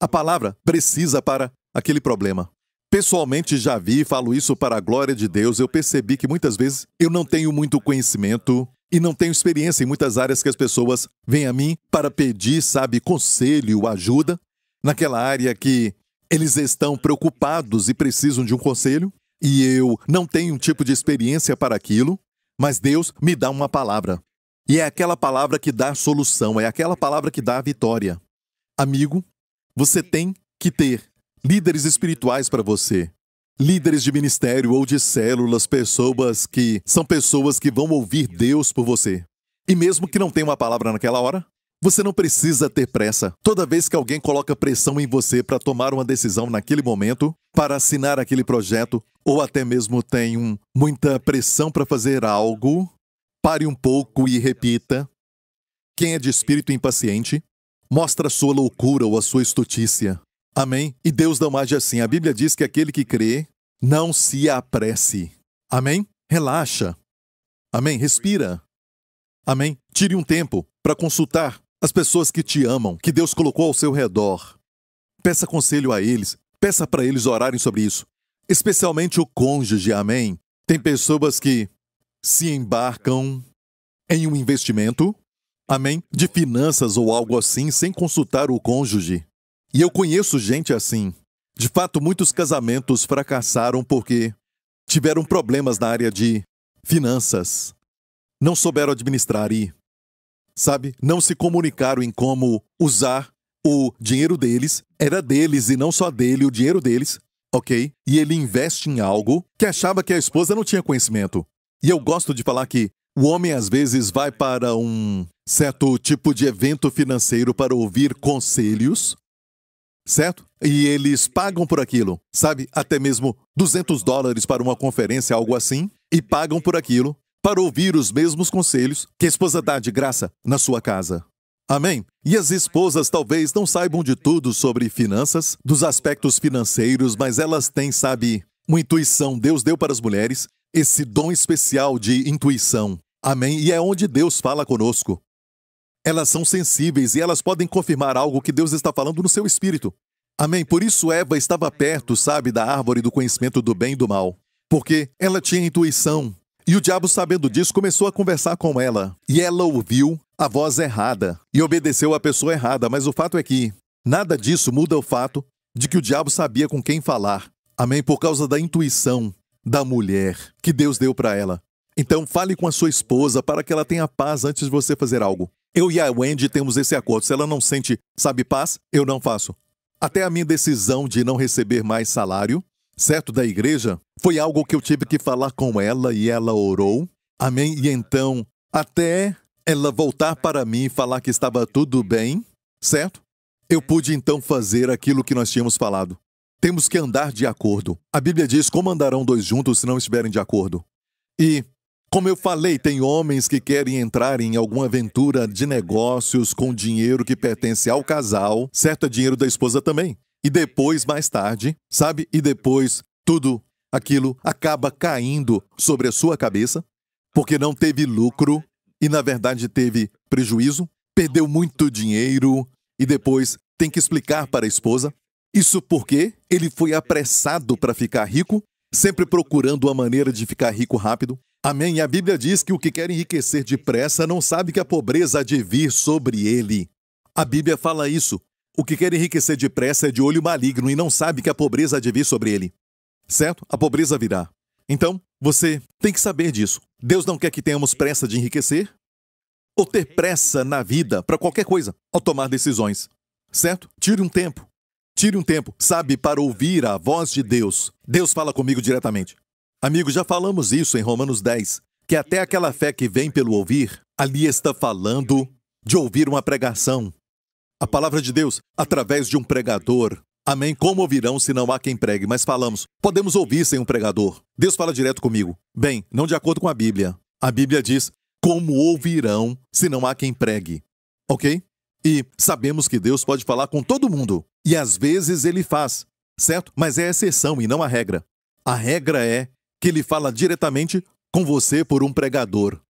a palavra precisa para aquele problema. Pessoalmente já vi e falo isso para a glória de Deus, eu percebi que muitas vezes eu não tenho muito conhecimento e não tenho experiência em muitas áreas que as pessoas vêm a mim para pedir, sabe, conselho, ajuda, naquela área que eles estão preocupados e precisam de um conselho e eu não tenho um tipo de experiência para aquilo, mas Deus me dá uma palavra. E é aquela palavra que dá solução, é aquela palavra que dá a vitória. Amigo, você tem que ter líderes espirituais para você. Líderes de ministério ou de células, pessoas que são pessoas que vão ouvir Deus por você. E mesmo que não tenha uma palavra naquela hora, você não precisa ter pressa. Toda vez que alguém coloca pressão em você para tomar uma decisão naquele momento, para assinar aquele projeto, ou até mesmo tem um, muita pressão para fazer algo, pare um pouco e repita. Quem é de espírito impaciente, mostra a sua loucura ou a sua estutícia. Amém? E Deus não age assim. A Bíblia diz que aquele que crê não se apresse. Amém? Relaxa. Amém? Respira. Amém? Tire um tempo para consultar as pessoas que te amam, que Deus colocou ao seu redor. Peça conselho a eles, peça para eles orarem sobre isso. Especialmente o cônjuge, amém? Tem pessoas que se embarcam em um investimento, amém? De finanças ou algo assim, sem consultar o cônjuge. E eu conheço gente assim. De fato, muitos casamentos fracassaram porque tiveram problemas na área de finanças, não souberam administrar e sabe? Não se comunicaram em como usar o dinheiro deles, era deles e não só dele, o dinheiro deles, ok? E ele investe em algo que achava que a esposa não tinha conhecimento. E eu gosto de falar que o homem às vezes vai para um certo tipo de evento financeiro para ouvir conselhos, certo? E eles pagam por aquilo, sabe? Até mesmo 200 dólares para uma conferência, algo assim, e pagam por aquilo para ouvir os mesmos conselhos que a esposa dá de graça na sua casa. Amém? E as esposas talvez não saibam de tudo sobre finanças, dos aspectos financeiros, mas elas têm, sabe, uma intuição. Deus deu para as mulheres esse dom especial de intuição. Amém? E é onde Deus fala conosco. Elas são sensíveis e elas podem confirmar algo que Deus está falando no seu espírito. Amém? Por isso Eva estava perto, sabe, da árvore do conhecimento do bem e do mal. Porque ela tinha intuição e o diabo, sabendo disso, começou a conversar com ela. E ela ouviu a voz errada e obedeceu à pessoa errada. Mas o fato é que nada disso muda o fato de que o diabo sabia com quem falar. Amém? Por causa da intuição da mulher que Deus deu para ela. Então fale com a sua esposa para que ela tenha paz antes de você fazer algo. Eu e a Wendy temos esse acordo. Se ela não sente, sabe, paz, eu não faço. Até a minha decisão de não receber mais salário certo? Da igreja, foi algo que eu tive que falar com ela e ela orou. Amém? E então, até ela voltar para mim e falar que estava tudo bem, certo? Eu pude então fazer aquilo que nós tínhamos falado. Temos que andar de acordo. A Bíblia diz como andarão dois juntos se não estiverem de acordo. E, como eu falei, tem homens que querem entrar em alguma aventura de negócios com dinheiro que pertence ao casal, certo? É dinheiro da esposa também e depois, mais tarde, sabe? E depois tudo aquilo acaba caindo sobre a sua cabeça, porque não teve lucro e, na verdade, teve prejuízo, perdeu muito dinheiro e depois tem que explicar para a esposa. Isso porque ele foi apressado para ficar rico, sempre procurando uma maneira de ficar rico rápido. Amém? E a Bíblia diz que o que quer enriquecer depressa não sabe que a pobreza há de vir sobre ele. A Bíblia fala isso. O que quer enriquecer depressa é de olho maligno e não sabe que a pobreza há de vir sobre ele. Certo? A pobreza virá. Então, você tem que saber disso. Deus não quer que tenhamos pressa de enriquecer ou ter pressa na vida para qualquer coisa ao tomar decisões. Certo? Tire um tempo. Tire um tempo, sabe, para ouvir a voz de Deus. Deus fala comigo diretamente. Amigo, já falamos isso em Romanos 10, que até aquela fé que vem pelo ouvir, ali está falando de ouvir uma pregação, a palavra de Deus através de um pregador. Amém? Como ouvirão se não há quem pregue? Mas falamos, podemos ouvir sem um pregador. Deus fala direto comigo. Bem, não de acordo com a Bíblia. A Bíblia diz: como ouvirão se não há quem pregue? Ok? E sabemos que Deus pode falar com todo mundo. E às vezes ele faz, certo? Mas é a exceção e não a regra. A regra é que ele fala diretamente com você por um pregador.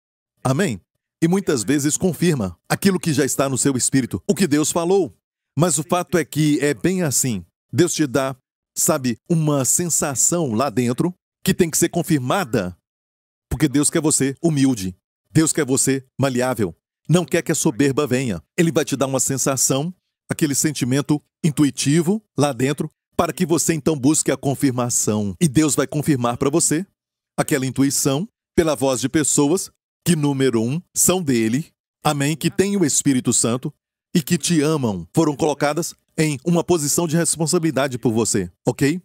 Amém? e muitas vezes confirma aquilo que já está no seu espírito, o que Deus falou. Mas o fato é que é bem assim. Deus te dá, sabe, uma sensação lá dentro que tem que ser confirmada. Porque Deus quer você humilde. Deus quer você maleável. Não quer que a soberba venha. Ele vai te dar uma sensação, aquele sentimento intuitivo lá dentro, para que você então busque a confirmação. E Deus vai confirmar para você aquela intuição pela voz de pessoas, que, número um, são dele, amém, que têm o Espírito Santo e que te amam, foram colocadas em uma posição de responsabilidade por você, ok?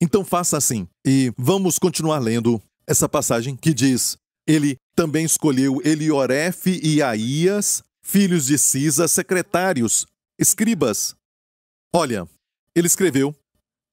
Então faça assim e vamos continuar lendo essa passagem que diz: Ele também escolheu Eliorefe e Aías, filhos de Cisa, secretários, escribas. Olha, ele escreveu,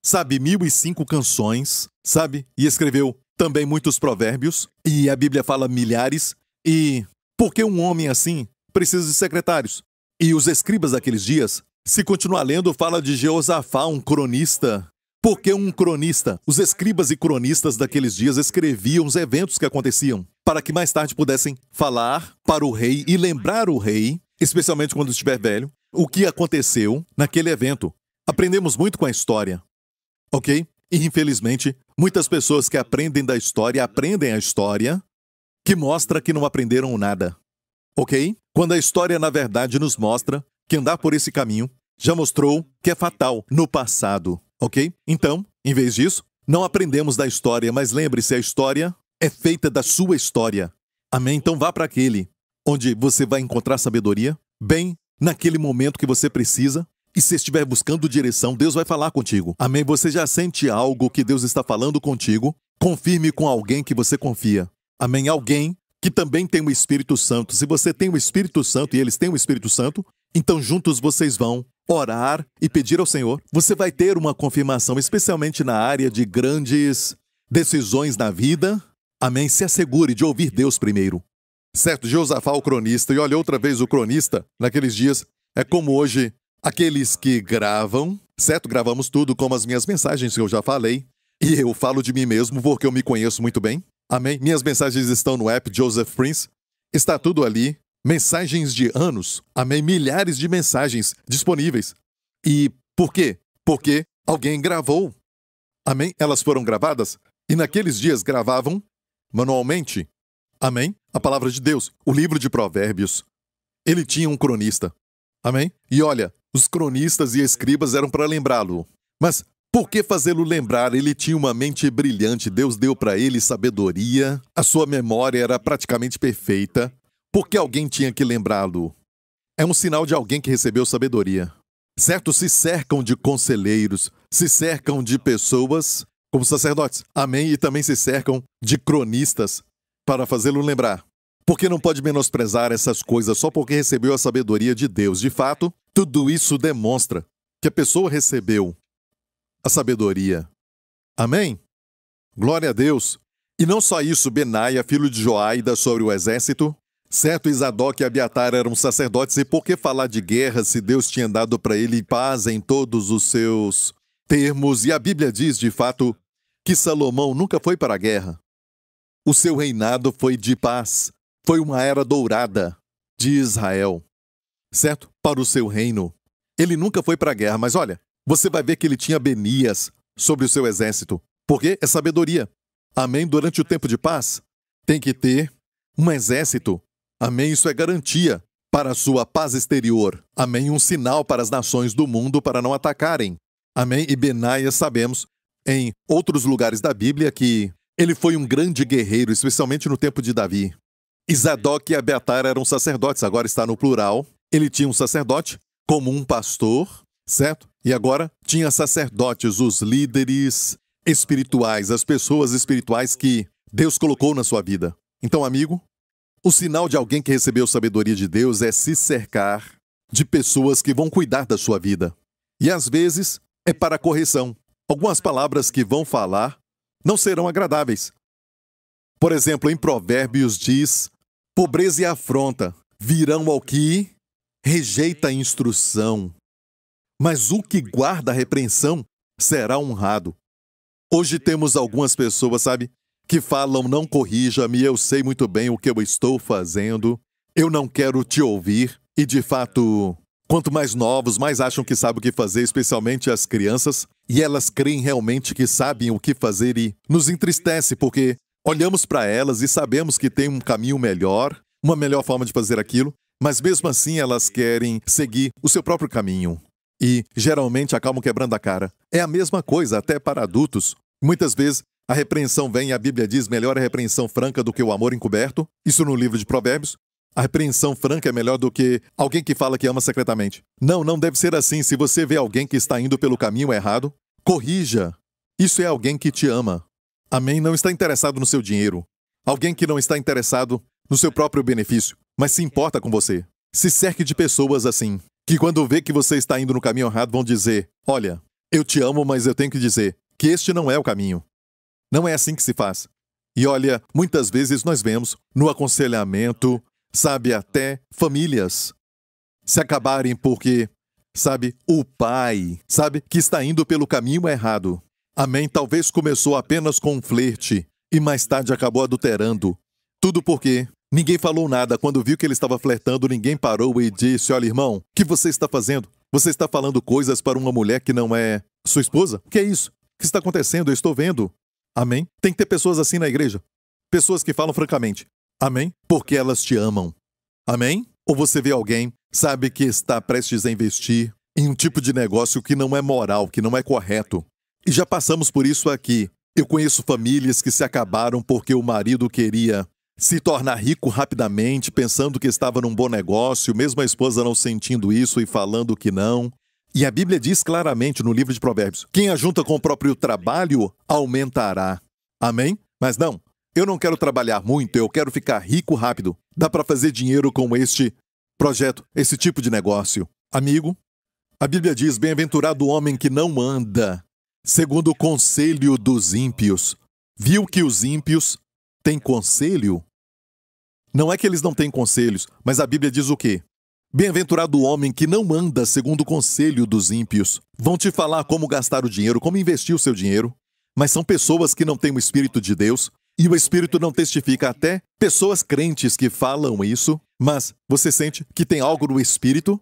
sabe, mil e cinco canções, sabe? E escreveu também muitos provérbios, e a Bíblia fala milhares, e por que um homem assim precisa de secretários? E os escribas daqueles dias, se continuar lendo, fala de Jeosafá, um cronista. Por que um cronista? Os escribas e cronistas daqueles dias escreviam os eventos que aconteciam, para que mais tarde pudessem falar para o rei e lembrar o rei, especialmente quando estiver velho, o que aconteceu naquele evento. Aprendemos muito com a história, ok? E infelizmente, muitas pessoas que aprendem da história aprendem a história que mostra que não aprenderam nada. Ok? Quando a história, na verdade, nos mostra que andar por esse caminho já mostrou que é fatal no passado. Ok? Então, em vez disso, não aprendemos da história, mas lembre-se: a história é feita da sua história. Amém? Então vá para aquele onde você vai encontrar sabedoria, bem naquele momento que você precisa. E se estiver buscando direção, Deus vai falar contigo. Amém? Você já sente algo que Deus está falando contigo? Confirme com alguém que você confia. Amém? Alguém que também tem o Espírito Santo. Se você tem o Espírito Santo e eles têm o Espírito Santo, então juntos vocês vão orar e pedir ao Senhor. Você vai ter uma confirmação, especialmente na área de grandes decisões na vida. Amém? Se assegure de ouvir Deus primeiro. Certo, Josafá, o cronista, e olha outra vez o cronista, naqueles dias, é como hoje, aqueles que gravam, certo? Gravamos tudo como as minhas mensagens que eu já falei, e eu falo de mim mesmo porque eu me conheço muito bem. Amém? Minhas mensagens estão no app Joseph Prince. Está tudo ali. Mensagens de anos. Amém? Milhares de mensagens disponíveis. E por quê? Porque alguém gravou. Amém? Elas foram gravadas e naqueles dias gravavam manualmente. Amém? A palavra de Deus, o livro de Provérbios. Ele tinha um cronista. Amém? E olha, os cronistas e escribas eram para lembrá-lo. Mas por que fazê-lo lembrar? Ele tinha uma mente brilhante, Deus deu para ele sabedoria, a sua memória era praticamente perfeita. Por que alguém tinha que lembrá-lo? É um sinal de alguém que recebeu sabedoria. Certos se cercam de conselheiros, se cercam de pessoas como sacerdotes. Amém? E também se cercam de cronistas para fazê-lo lembrar. Porque não pode menosprezar essas coisas só porque recebeu a sabedoria de Deus. De fato, tudo isso demonstra que a pessoa recebeu a sabedoria. Amém? Glória a Deus! E não só isso, Benaia, filho de Joaida, sobre o exército? Certo, Isadoc e Abiatar eram sacerdotes, e por que falar de guerra se Deus tinha dado para ele paz em todos os seus termos? E a Bíblia diz, de fato, que Salomão nunca foi para a guerra. O seu reinado foi de paz, foi uma era dourada de Israel. Certo? Para o seu reino. Ele nunca foi para a guerra, mas olha, você vai ver que ele tinha Benias sobre o seu exército, porque é sabedoria. Amém? Durante o tempo de paz, tem que ter um exército. Amém? Isso é garantia para a sua paz exterior. Amém? Um sinal para as nações do mundo para não atacarem. Amém? E Benaias, sabemos, em outros lugares da Bíblia, que ele foi um grande guerreiro, especialmente no tempo de Davi. Isadoc e Abiatar eram sacerdotes, agora está no plural. Ele tinha um sacerdote como um pastor certo? E agora tinha sacerdotes, os líderes espirituais, as pessoas espirituais que Deus colocou na sua vida. Então, amigo, o sinal de alguém que recebeu sabedoria de Deus é se cercar de pessoas que vão cuidar da sua vida. E às vezes é para correção. Algumas palavras que vão falar não serão agradáveis. Por exemplo, em Provérbios diz: pobreza e afronta virão ao que rejeita a instrução mas o que guarda a repreensão será honrado. Hoje temos algumas pessoas, sabe, que falam: não corrija-me, eu sei muito bem o que eu estou fazendo, eu não quero te ouvir. E de fato, quanto mais novos, mais acham que sabem o que fazer, especialmente as crianças, e elas creem realmente que sabem o que fazer e nos entristece porque olhamos para elas e sabemos que tem um caminho melhor, uma melhor forma de fazer aquilo, mas mesmo assim elas querem seguir o seu próprio caminho e geralmente acabam quebrando a cara. É a mesma coisa até para adultos. Muitas vezes a repreensão vem, e a Bíblia diz, melhor a repreensão franca do que o amor encoberto. Isso no livro de Provérbios. A repreensão franca é melhor do que alguém que fala que ama secretamente. Não, não deve ser assim. Se você vê alguém que está indo pelo caminho errado, corrija. Isso é alguém que te ama. Amém? Não está interessado no seu dinheiro. Alguém que não está interessado no seu próprio benefício, mas se importa com você. Se cerque de pessoas assim que quando vê que você está indo no caminho errado vão dizer: Olha, eu te amo, mas eu tenho que dizer que este não é o caminho. Não é assim que se faz. E olha, muitas vezes nós vemos no aconselhamento, sabe, até famílias se acabarem porque, sabe, o pai, sabe, que está indo pelo caminho errado. Amém? Talvez começou apenas com um flerte e mais tarde acabou adulterando. Tudo porque Ninguém falou nada. Quando viu que ele estava flertando, ninguém parou e disse: Olha, irmão, o que você está fazendo? Você está falando coisas para uma mulher que não é sua esposa? O que é isso? O que está acontecendo? Eu estou vendo. Amém? Tem que ter pessoas assim na igreja. Pessoas que falam francamente. Amém? Porque elas te amam. Amém? Ou você vê alguém, sabe que está prestes a investir em um tipo de negócio que não é moral, que não é correto. E já passamos por isso aqui. Eu conheço famílias que se acabaram porque o marido queria se tornar rico rapidamente, pensando que estava num bom negócio, mesmo a esposa não sentindo isso e falando que não. E a Bíblia diz claramente no livro de Provérbios: quem ajunta com o próprio trabalho aumentará. Amém? Mas não, eu não quero trabalhar muito, eu quero ficar rico rápido. Dá para fazer dinheiro com este projeto, esse tipo de negócio. Amigo, a Bíblia diz: Bem-aventurado o homem que não anda segundo o conselho dos ímpios, viu que os ímpios tem conselho? Não é que eles não têm conselhos, mas a Bíblia diz o quê? Bem-aventurado o homem que não anda segundo o conselho dos ímpios. Vão te falar como gastar o dinheiro, como investir o seu dinheiro, mas são pessoas que não têm o Espírito de Deus, e o Espírito não testifica até pessoas crentes que falam isso, mas você sente que tem algo no Espírito?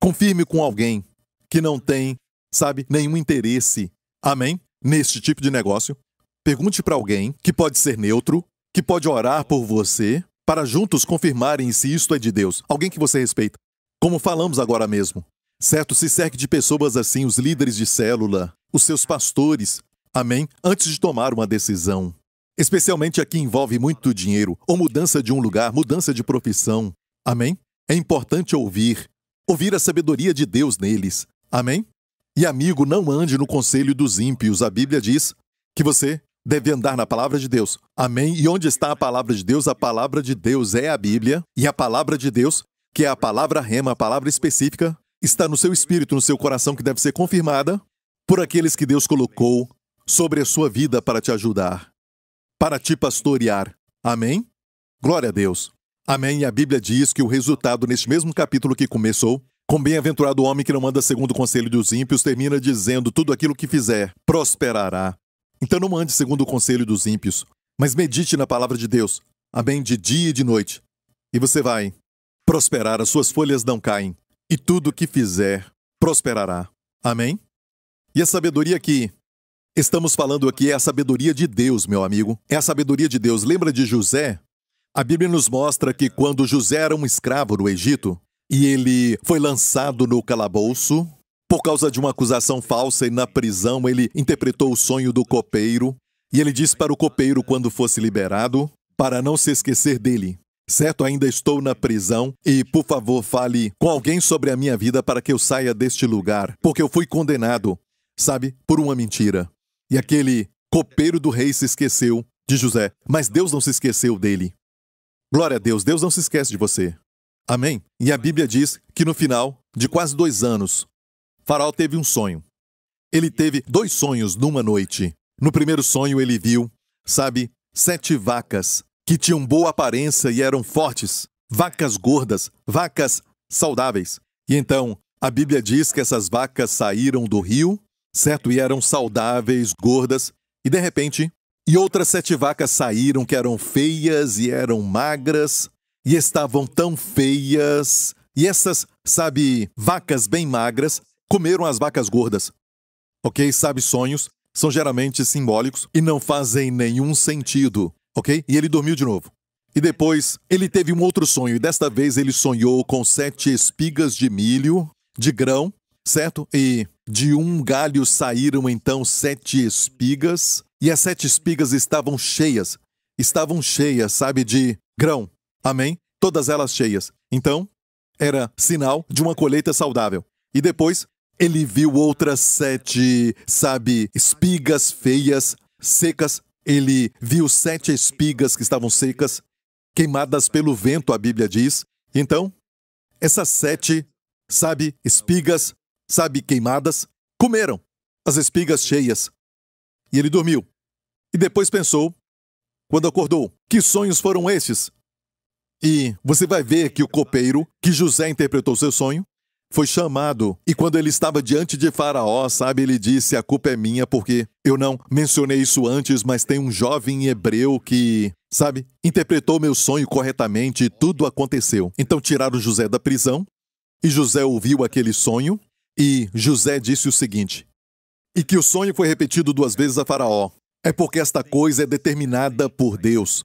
Confirme com alguém que não tem, sabe, nenhum interesse, amém? Neste tipo de negócio. Pergunte para alguém que pode ser neutro, que pode orar por você, para juntos confirmarem se isto é de Deus, alguém que você respeita. Como falamos agora mesmo. Certo, se cerque de pessoas assim, os líderes de célula, os seus pastores, amém, antes de tomar uma decisão. Especialmente aqui envolve muito dinheiro, ou mudança de um lugar, mudança de profissão. Amém? É importante ouvir, ouvir a sabedoria de Deus neles. Amém? E amigo, não ande no conselho dos ímpios. A Bíblia diz que você deve andar na palavra de Deus. Amém? E onde está a palavra de Deus? A palavra de Deus é a Bíblia, e a palavra de Deus, que é a palavra rema, a palavra específica, está no seu espírito, no seu coração, que deve ser confirmada por aqueles que Deus colocou sobre a sua vida para te ajudar, para te pastorear. Amém? Glória a Deus. Amém. E a Bíblia diz que o resultado, neste mesmo capítulo que começou, com bem-aventurado o homem que não anda segundo o conselho dos ímpios, termina dizendo: tudo aquilo que fizer prosperará. Então não ande segundo o conselho dos ímpios, mas medite na palavra de Deus, amém, de dia e de noite. E você vai prosperar, as suas folhas não caem, e tudo o que fizer prosperará. Amém? E a sabedoria que estamos falando aqui é a sabedoria de Deus, meu amigo. É a sabedoria de Deus. Lembra de José? A Bíblia nos mostra que quando José era um escravo no Egito e ele foi lançado no calabouço, por causa de uma acusação falsa e na prisão, ele interpretou o sonho do copeiro e ele disse para o copeiro quando fosse liberado para não se esquecer dele. Certo, ainda estou na prisão e, por favor, fale com alguém sobre a minha vida para que eu saia deste lugar, porque eu fui condenado, sabe, por uma mentira. E aquele copeiro do rei se esqueceu de José, mas Deus não se esqueceu dele. Glória a Deus, Deus não se esquece de você. Amém? E a Bíblia diz que no final de quase dois anos, Faraó teve um sonho. Ele teve dois sonhos numa noite. No primeiro sonho, ele viu, sabe, sete vacas que tinham boa aparência e eram fortes, vacas gordas, vacas saudáveis. E então, a Bíblia diz que essas vacas saíram do rio, certo? E eram saudáveis, gordas, e de repente, e outras sete vacas saíram que eram feias e eram magras, e estavam tão feias. E essas, sabe, vacas bem magras comeram as vacas gordas. Ok? Sabe, sonhos são geralmente simbólicos e não fazem nenhum sentido. Ok? E ele dormiu de novo. E depois ele teve um outro sonho, e desta vez ele sonhou com sete espigas de milho, de grão, certo? E de um galho saíram então sete espigas, e as sete espigas estavam cheias, estavam cheias, sabe, de grão. Amém? Todas elas cheias. Então, era sinal de uma colheita saudável. E depois, ele viu outras sete, sabe, espigas feias, secas. Ele viu sete espigas que estavam secas, queimadas pelo vento, a Bíblia diz. Então, essas sete, sabe, espigas, sabe, queimadas, comeram as espigas cheias. E ele dormiu. E depois pensou, quando acordou, que sonhos foram esses? E você vai ver que o copeiro, que José interpretou seu sonho, foi chamado, e quando ele estava diante de Faraó, sabe, ele disse: A culpa é minha, porque eu não mencionei isso antes, mas tem um jovem hebreu que, sabe, interpretou meu sonho corretamente e tudo aconteceu. Então tiraram José da prisão, e José ouviu aquele sonho, e José disse o seguinte: E que o sonho foi repetido duas vezes a Faraó. É porque esta coisa é determinada por Deus,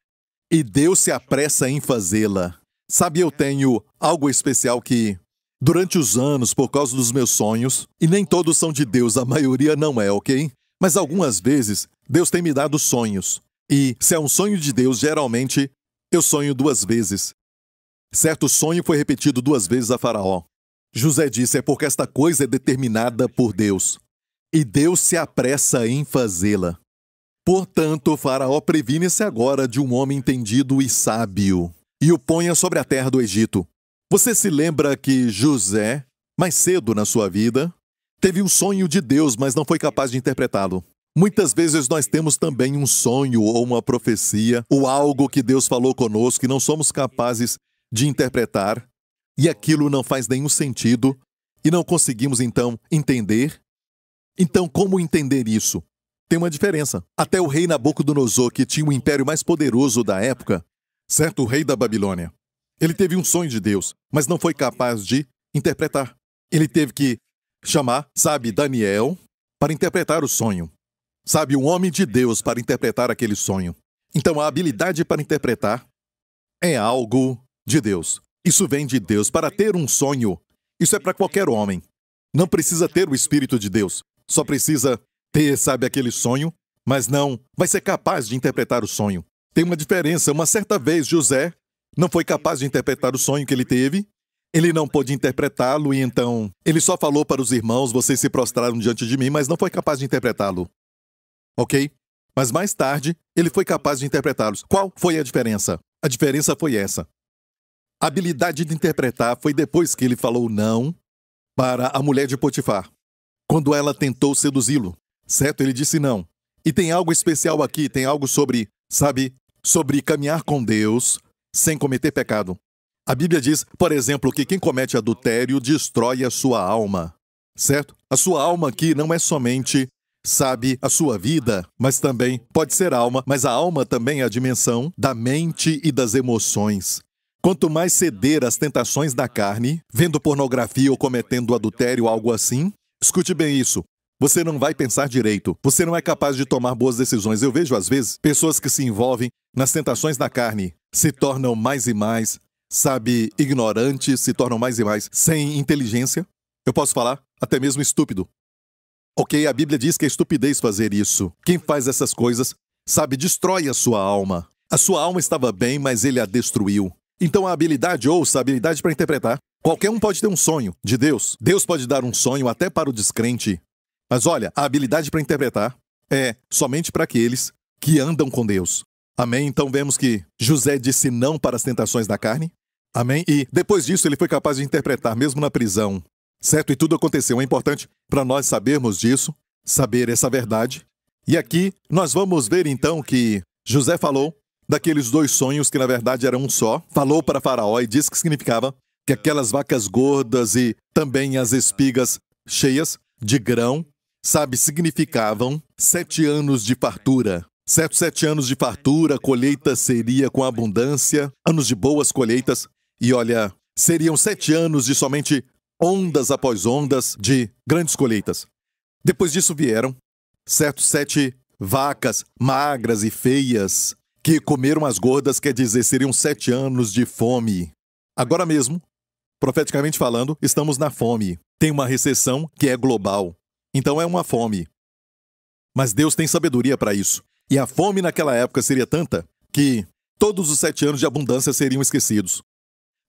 e Deus se apressa em fazê-la. Sabe, eu tenho algo especial que Durante os anos, por causa dos meus sonhos, e nem todos são de Deus, a maioria não é, ok? Mas algumas vezes, Deus tem me dado sonhos. E se é um sonho de Deus, geralmente, eu sonho duas vezes. Certo sonho foi repetido duas vezes a Faraó. José disse: É porque esta coisa é determinada por Deus. E Deus se apressa em fazê-la. Portanto, Faraó previne-se agora de um homem entendido e sábio, e o ponha sobre a terra do Egito. Você se lembra que José, mais cedo na sua vida, teve um sonho de Deus, mas não foi capaz de interpretá-lo. Muitas vezes nós temos também um sonho ou uma profecia ou algo que Deus falou conosco e não somos capazes de interpretar, e aquilo não faz nenhum sentido e não conseguimos então entender. Então, como entender isso? Tem uma diferença. Até o rei Nabucodonosor, que tinha o império mais poderoso da época, certo? O rei da Babilônia, ele teve um sonho de Deus, mas não foi capaz de interpretar. Ele teve que chamar, sabe, Daniel para interpretar o sonho. Sabe, um homem de Deus para interpretar aquele sonho. Então, a habilidade para interpretar é algo de Deus. Isso vem de Deus. Para ter um sonho, isso é para qualquer homem. Não precisa ter o Espírito de Deus. Só precisa ter, sabe, aquele sonho, mas não vai ser capaz de interpretar o sonho. Tem uma diferença. Uma certa vez, José não foi capaz de interpretar o sonho que ele teve. Ele não pôde interpretá-lo e então ele só falou para os irmãos: vocês se prostraram diante de mim, mas não foi capaz de interpretá-lo. Ok? Mas mais tarde, ele foi capaz de interpretá-los. Qual foi a diferença? A diferença foi essa. A habilidade de interpretar foi depois que ele falou não para a mulher de Potifar, quando ela tentou seduzi-lo. Certo? Ele disse não. E tem algo especial aqui, tem algo sobre, sabe, sobre caminhar com Deus, sem cometer pecado. A Bíblia diz, por exemplo, que quem comete adultério destrói a sua alma, certo? A sua alma aqui não é somente, sabe, a sua vida, mas também pode ser alma, mas a alma também é a dimensão da mente e das emoções. Quanto mais ceder às tentações da carne, vendo pornografia ou cometendo adultério, algo assim, escute bem isso, você não vai pensar direito. Você não é capaz de tomar boas decisões. Eu vejo, às vezes, pessoas que se envolvem nas tentações da carne, se tornam mais e mais, sabe, ignorantes, se tornam mais e mais sem inteligência. Eu posso falar, até mesmo estúpido. Ok, a Bíblia diz que é estupidez fazer isso. Quem faz essas coisas, sabe, destrói a sua alma. A sua alma estava bem, mas ele a destruiu. Então a habilidade, ouça, a habilidade para interpretar. Qualquer um pode ter um sonho de Deus. Deus pode dar um sonho até para o descrente. Mas olha, a habilidade para interpretar é somente para aqueles que andam com Deus. Amém? Então vemos que José disse não para as tentações da carne. Amém? E depois disso ele foi capaz de interpretar, mesmo na prisão. Certo? E tudo aconteceu. É importante para nós sabermos disso, saber essa verdade. E aqui nós vamos ver então que José falou daqueles dois sonhos que na verdade eram um só. Falou para Faraó e disse que significava que aquelas vacas gordas e também as espigas cheias de grão sabe, significavam sete anos de fartura. Certos sete anos de fartura, colheita seria com abundância, anos de boas colheitas, e olha, seriam sete anos de somente ondas após ondas de grandes colheitas. Depois disso vieram certos sete vacas magras e feias que comeram as gordas, quer dizer, seriam sete anos de fome. Agora mesmo, profeticamente falando, estamos na fome. Tem uma recessão que é global. Então é uma fome. Mas Deus tem sabedoria para isso. E a fome naquela época seria tanta que todos os sete anos de abundância seriam esquecidos.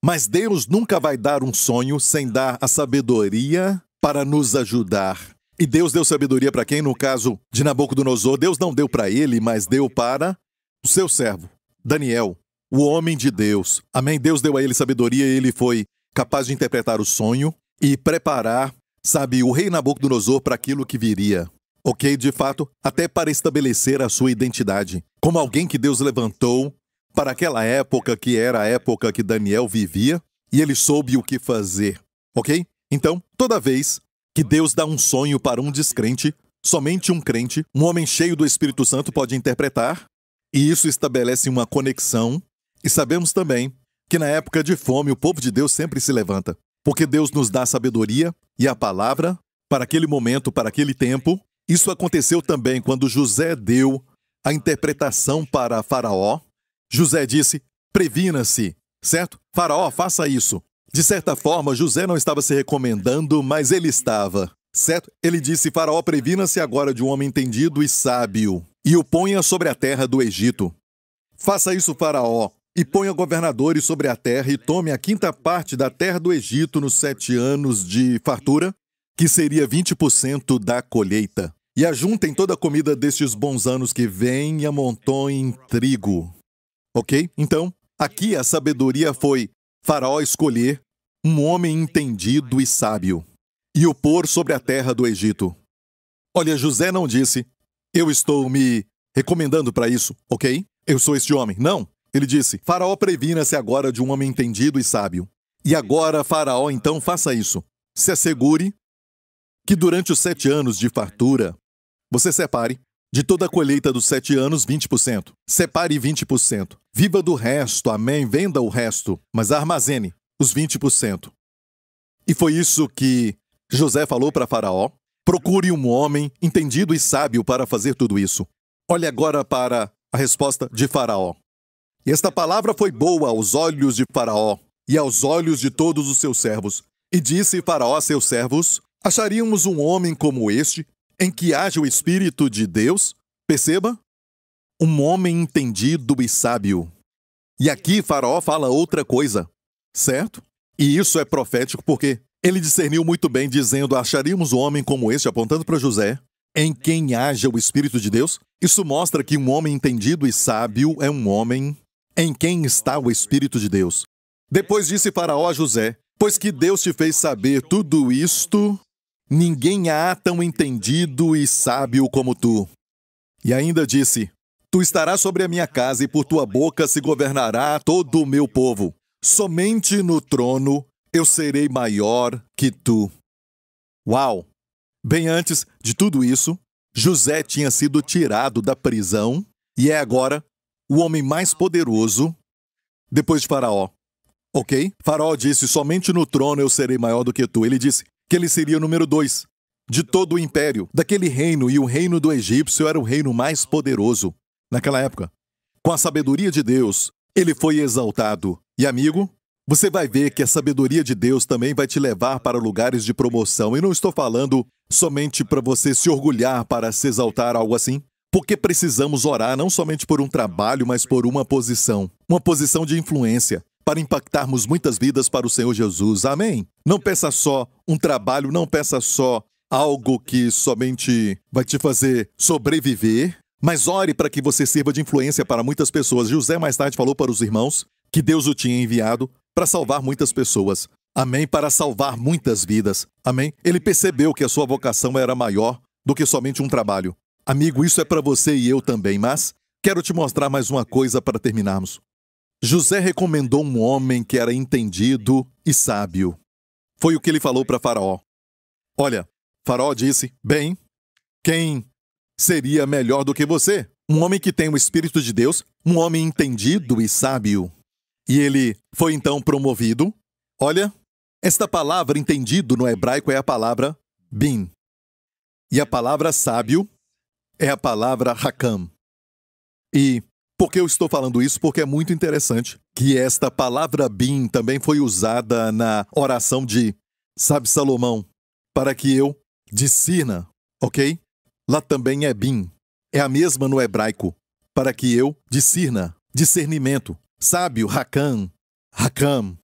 Mas Deus nunca vai dar um sonho sem dar a sabedoria para nos ajudar. E Deus deu sabedoria para quem? No caso de Nabucodonosor, Deus não deu para ele, mas deu para o seu servo, Daniel, o homem de Deus. Amém? Deus deu a ele sabedoria e ele foi capaz de interpretar o sonho e preparar sabe, o rei Nabucodonosor para aquilo que viria. Ok, de fato, até para estabelecer a sua identidade, como alguém que Deus levantou para aquela época que era a época que Daniel vivia e ele soube o que fazer. Ok? Então, toda vez que Deus dá um sonho para um descrente, somente um crente, um homem cheio do Espírito Santo, pode interpretar, e isso estabelece uma conexão. E sabemos também que na época de fome o povo de Deus sempre se levanta. Porque Deus nos dá sabedoria e a palavra para aquele momento, para aquele tempo. Isso aconteceu também quando José deu a interpretação para Faraó. José disse: previna-se, certo? Faraó, faça isso. De certa forma, José não estava se recomendando, mas ele estava, certo? Ele disse: Faraó, previna-se agora de um homem entendido e sábio, e o ponha sobre a terra do Egito. Faça isso, Faraó, e ponha governadores sobre a terra e tome a quinta parte da terra do Egito nos sete anos de fartura, que seria 20% da colheita. E ajuntem toda a comida destes bons anos que vêm e amontoem trigo. Ok? Então, aqui a sabedoria foi Faraó escolher um homem entendido e sábio e o pôr sobre a terra do Egito. Olha, José não disse, eu estou me recomendando para isso, ok? Eu sou este homem. Não, ele disse: Faraó, previna-se agora de um homem entendido e sábio. E agora, Faraó, então, faça isso. Se assegure que durante os sete anos de fartura, você separe de toda a colheita dos sete anos, 20%. Separe 20%. Viva do resto, amém? Venda o resto, mas armazene os 20%. E foi isso que José falou para Faraó. Procure um homem entendido e sábio para fazer tudo isso. Olhe agora para a resposta de Faraó. Esta palavra foi boa aos olhos de Faraó e aos olhos de todos os seus servos. E disse Faraó a seus servos: Acharíamos um homem como este, em que haja o Espírito de Deus? Perceba? Um homem entendido e sábio. E aqui Faraó fala outra coisa, certo? E isso é profético porque ele discerniu muito bem, dizendo: Acharíamos um homem como este, apontando para José, em quem haja o Espírito de Deus? Isso mostra que um homem entendido e sábio é um homem em quem está o Espírito de Deus. Depois disse Faraó a José: Pois que Deus te fez saber tudo isto, ninguém há tão entendido e sábio como tu. E ainda disse: Tu estarás sobre a minha casa, e por tua boca se governará todo o meu povo. Somente no trono eu serei maior que tu. Uau! Bem antes de tudo isso, José tinha sido tirado da prisão e é agora o homem mais poderoso depois de Faraó. Ok? Faraó disse: Somente no trono eu serei maior do que tu. Ele disse que ele seria o número dois de todo o império, daquele reino, e o reino do egípcio era o reino mais poderoso naquela época. Com a sabedoria de Deus, ele foi exaltado. E amigo, você vai ver que a sabedoria de Deus também vai te levar para lugares de promoção. E não estou falando somente para você se orgulhar para se exaltar, algo assim. Porque precisamos orar não somente por um trabalho, mas por uma posição uma posição de influência para impactarmos muitas vidas para o Senhor Jesus. Amém? Não peça só um trabalho, não peça só algo que somente vai te fazer sobreviver, mas ore para que você sirva de influência para muitas pessoas. José mais tarde falou para os irmãos que Deus o tinha enviado para salvar muitas pessoas. Amém? Para salvar muitas vidas. Amém? Ele percebeu que a sua vocação era maior do que somente um trabalho. Amigo, isso é para você e eu também, mas quero te mostrar mais uma coisa para terminarmos. José recomendou um homem que era entendido e sábio. Foi o que ele falou para Faraó. Olha, Faraó disse: Bem, quem seria melhor do que você? Um homem que tem o Espírito de Deus, um homem entendido e sábio. E ele foi então promovido. Olha, esta palavra entendido no hebraico é a palavra bin. E a palavra sábio é a palavra Hakam. E por que eu estou falando isso? Porque é muito interessante que esta palavra Bim também foi usada na oração de, sabe, Salomão, para que eu discirna, ok? Lá também é Bim. É a mesma no hebraico, para que eu discirna, discernimento, sábio, Hakam, Hakam.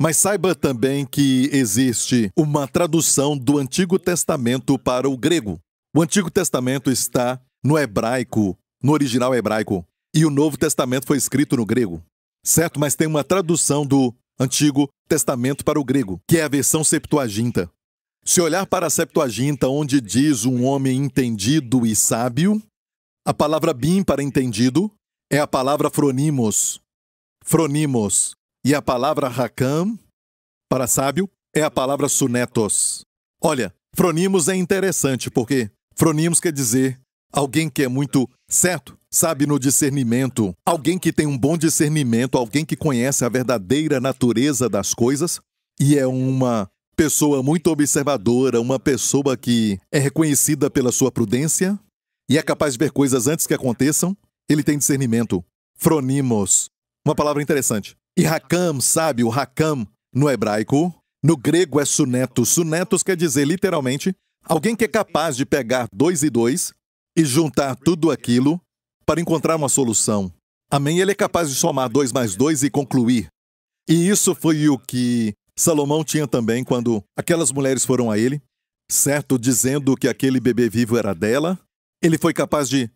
Mas saiba também que existe uma tradução do Antigo Testamento para o grego, o Antigo Testamento está no hebraico, no original hebraico, e o Novo Testamento foi escrito no grego. Certo, mas tem uma tradução do Antigo Testamento para o grego, que é a versão Septuaginta. Se olhar para a Septuaginta, onde diz um homem entendido e sábio, a palavra bim para entendido é a palavra fronimos. Fronimos. E a palavra rakam para sábio é a palavra sunetos. Olha, fronimos é interessante porque Fronimos quer dizer alguém que é muito certo, sabe, no discernimento, alguém que tem um bom discernimento, alguém que conhece a verdadeira natureza das coisas e é uma pessoa muito observadora, uma pessoa que é reconhecida pela sua prudência e é capaz de ver coisas antes que aconteçam. Ele tem discernimento. Fronimos. Uma palavra interessante. E Hakam, sabe, o Hakam no hebraico, no grego é sunetos. Sunetos quer dizer literalmente Alguém que é capaz de pegar dois e dois e juntar tudo aquilo para encontrar uma solução. Amém? Ele é capaz de somar dois mais dois e concluir. E isso foi o que Salomão tinha também quando aquelas mulheres foram a ele, certo? Dizendo que aquele bebê vivo era dela. Ele foi capaz de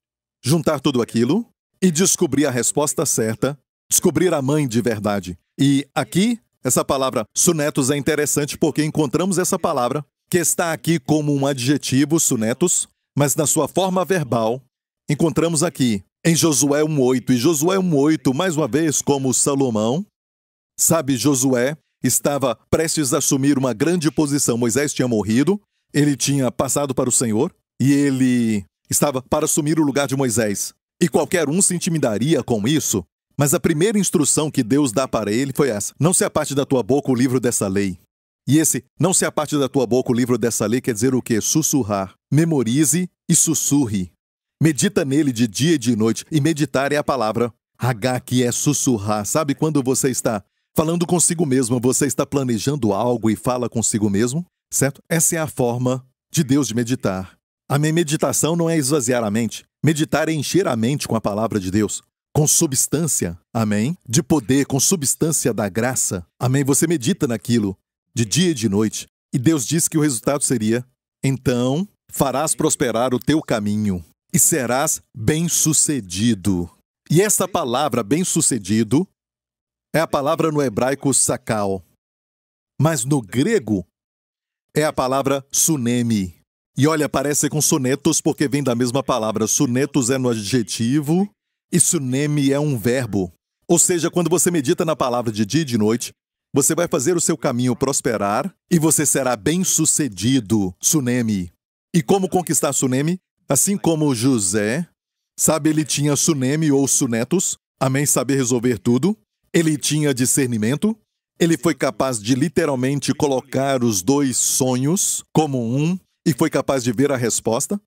juntar tudo aquilo e descobrir a resposta certa, descobrir a mãe de verdade. E aqui, essa palavra sunetos é interessante porque encontramos essa palavra que está aqui como um adjetivo, sunetos, mas na sua forma verbal, encontramos aqui em Josué 1,8. E Josué 1,8, mais uma vez, como Salomão, sabe, Josué estava prestes a assumir uma grande posição. Moisés tinha morrido, ele tinha passado para o Senhor e ele estava para assumir o lugar de Moisés. E qualquer um se intimidaria com isso, mas a primeira instrução que Deus dá para ele foi essa: Não se aparte da tua boca o livro dessa lei. E esse não se parte da tua boca o livro dessa lei quer dizer o quê? Sussurrar. Memorize e sussurre. Medita nele de dia e de noite. E meditar é a palavra H, que é sussurrar. Sabe quando você está falando consigo mesmo, você está planejando algo e fala consigo mesmo? Certo? Essa é a forma de Deus de meditar. A minha meditação não é esvaziar a mente. Meditar é encher a mente com a palavra de Deus com substância, amém? De poder, com substância da graça, amém? Você medita naquilo de dia e de noite. E Deus disse que o resultado seria: Então farás prosperar o teu caminho e serás bem-sucedido. E essa palavra bem-sucedido é a palavra no hebraico sakal, mas no grego é a palavra sunemi. E olha, parece com sonetos porque vem da mesma palavra. Sunetos é no adjetivo e sunemi é um verbo. Ou seja, quando você medita na palavra de dia e de noite, você vai fazer o seu caminho prosperar e você será bem-sucedido, Sunemi. E como conquistar Sunemi? Assim como José, sabe, ele tinha Sunemi ou Sunetos, amém, saber resolver tudo. Ele tinha discernimento. Ele foi capaz de literalmente colocar os dois sonhos como um e foi capaz de ver a resposta.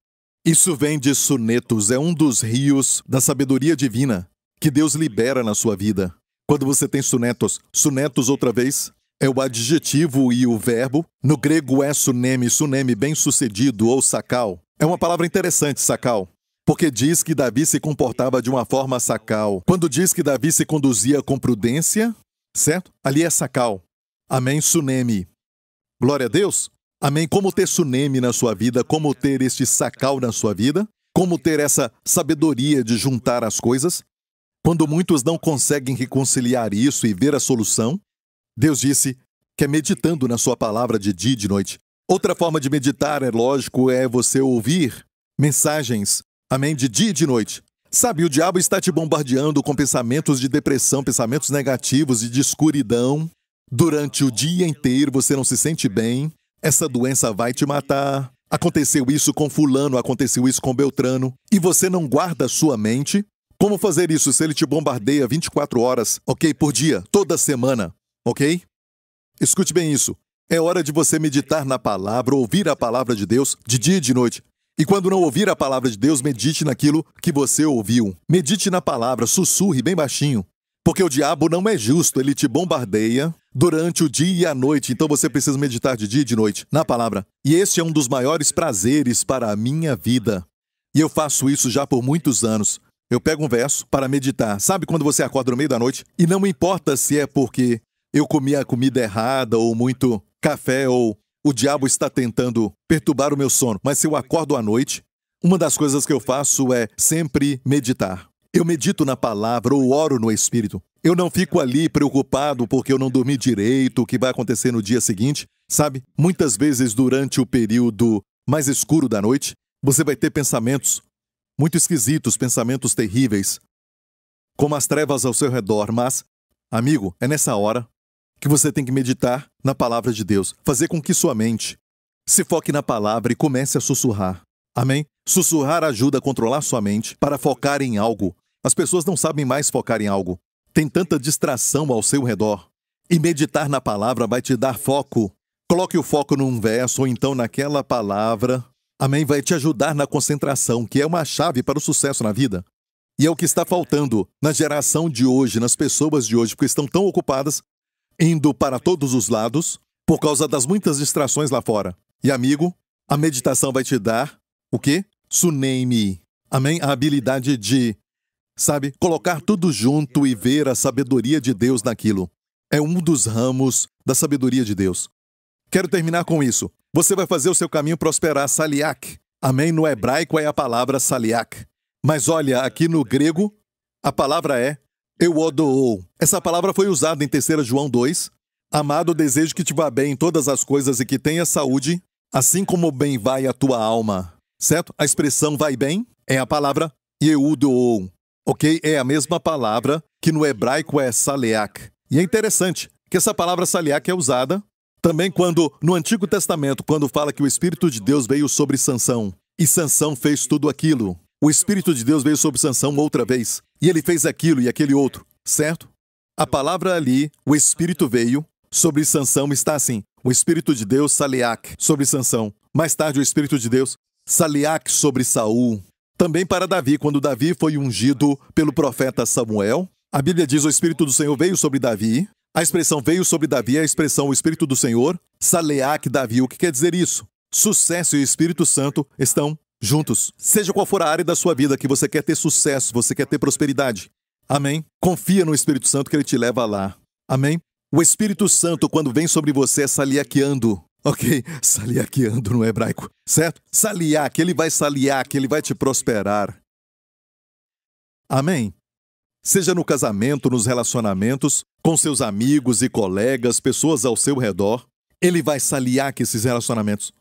Isso vem de Sunetos, é um dos rios da sabedoria divina que Deus libera na sua vida. Quando você tem sunetos, sunetos outra vez é o adjetivo e o verbo. No grego é suneme, suneme bem-sucedido ou sacal. É uma palavra interessante, sacal porque diz que Davi se comportava de uma forma sacal. Quando diz que Davi se conduzia com prudência, certo? Ali é sacal. Amém, Sunemi. Glória a Deus. Amém. Como ter Sunemi na sua vida, como ter este sacal na sua vida, como ter essa sabedoria de juntar as coisas, quando muitos não conseguem reconciliar isso e ver a solução, Deus disse que é meditando na sua palavra de dia e de noite. Outra forma de meditar, é lógico, é você ouvir mensagens, amém, de dia e de noite. Sabe, o diabo está te bombardeando com pensamentos de depressão, pensamentos negativos e de escuridão. Durante o dia inteiro você não se sente bem, essa doença vai te matar. Aconteceu isso com Fulano, aconteceu isso com Beltrano, e você não guarda a sua mente, como fazer isso se ele te bombardeia 24 horas, ok? Por dia, toda semana, ok? Escute bem isso. É hora de você meditar na palavra, ouvir a palavra de Deus de dia e de noite. E quando não ouvir a palavra de Deus, medite naquilo que você ouviu. Medite na palavra, sussurre bem baixinho. Porque o diabo não é justo, ele te bombardeia durante o dia e a noite, então você precisa meditar de dia e de noite na palavra. E este é um dos maiores prazeres para a minha vida. E eu faço isso já por muitos anos. Eu pego um verso para meditar. Sabe quando você acorda no meio da noite e não importa se é porque eu comi a comida errada ou muito café ou o diabo está tentando perturbar o meu sono, mas se eu acordo à noite, uma das coisas que eu faço é sempre meditar. Eu medito na palavra ou oro no espírito. Eu não fico ali preocupado porque eu não dormi direito, o que vai acontecer no dia seguinte, sabe? Muitas vezes durante o período mais escuro da noite, você vai ter pensamentos muito esquisitos, pensamentos terríveis, como as trevas ao seu redor, mas, amigo, é nessa hora que você tem que meditar na palavra de Deus, fazer com que sua mente se foque na palavra e comece a sussurrar. Amém? Sussurrar ajuda a controlar sua mente para focar em algo. As pessoas não sabem mais focar em algo. Tem tanta distração ao seu redor. E meditar na palavra vai te dar foco. Coloque o foco num verso ou então naquela palavra Amém vai te ajudar na concentração, que é uma chave para o sucesso na vida. E é o que está faltando na geração de hoje, nas pessoas de hoje, porque estão tão ocupadas, indo para todos os lados, por causa das muitas distrações lá fora. E amigo, a meditação vai te dar o quê? Tsunami. Amém? A habilidade de, sabe, colocar tudo junto e ver a sabedoria de Deus naquilo. É um dos ramos da sabedoria de Deus. Quero terminar com isso. Você vai fazer o seu caminho prosperar, saliak. Amém? No hebraico é a palavra saliak. Mas olha, aqui no grego, a palavra é euodou. Essa palavra foi usada em 3 João 2. Amado, desejo que te vá bem em todas as coisas e que tenha saúde, assim como bem vai a tua alma. Certo? A expressão vai bem é a palavra euodou. Ok? É a mesma palavra que no hebraico é saliak. E é interessante que essa palavra saliak é usada também quando, no Antigo Testamento, quando fala que o Espírito de Deus veio sobre Sansão, e Sansão fez tudo aquilo. O Espírito de Deus veio sobre Sansão outra vez, e ele fez aquilo e aquele outro, certo? A palavra ali, o Espírito veio, sobre Sansão está assim, o Espírito de Deus, Saliak, sobre Sansão. Mais tarde, o Espírito de Deus, Saliak, sobre Saul. Também para Davi, quando Davi foi ungido pelo profeta Samuel, a Bíblia diz: O Espírito do Senhor veio sobre Davi, a expressão veio sobre Davi é a expressão o Espírito do Senhor, Saleak Davi, o que quer dizer isso? Sucesso e Espírito Santo estão juntos. Seja qual for a área da sua vida que você quer ter sucesso, você quer ter prosperidade. Amém? Confia no Espírito Santo que ele te leva lá. Amém? O Espírito Santo, quando vem sobre você, é saliaqueando. Ok? <laughs> Saliaqueando no hebraico, certo? Saliaque, ele vai saliaque, ele vai te prosperar. Amém? seja no casamento, nos relacionamentos, com seus amigos e colegas, pessoas ao seu redor, ele vai saliar que esses relacionamentos.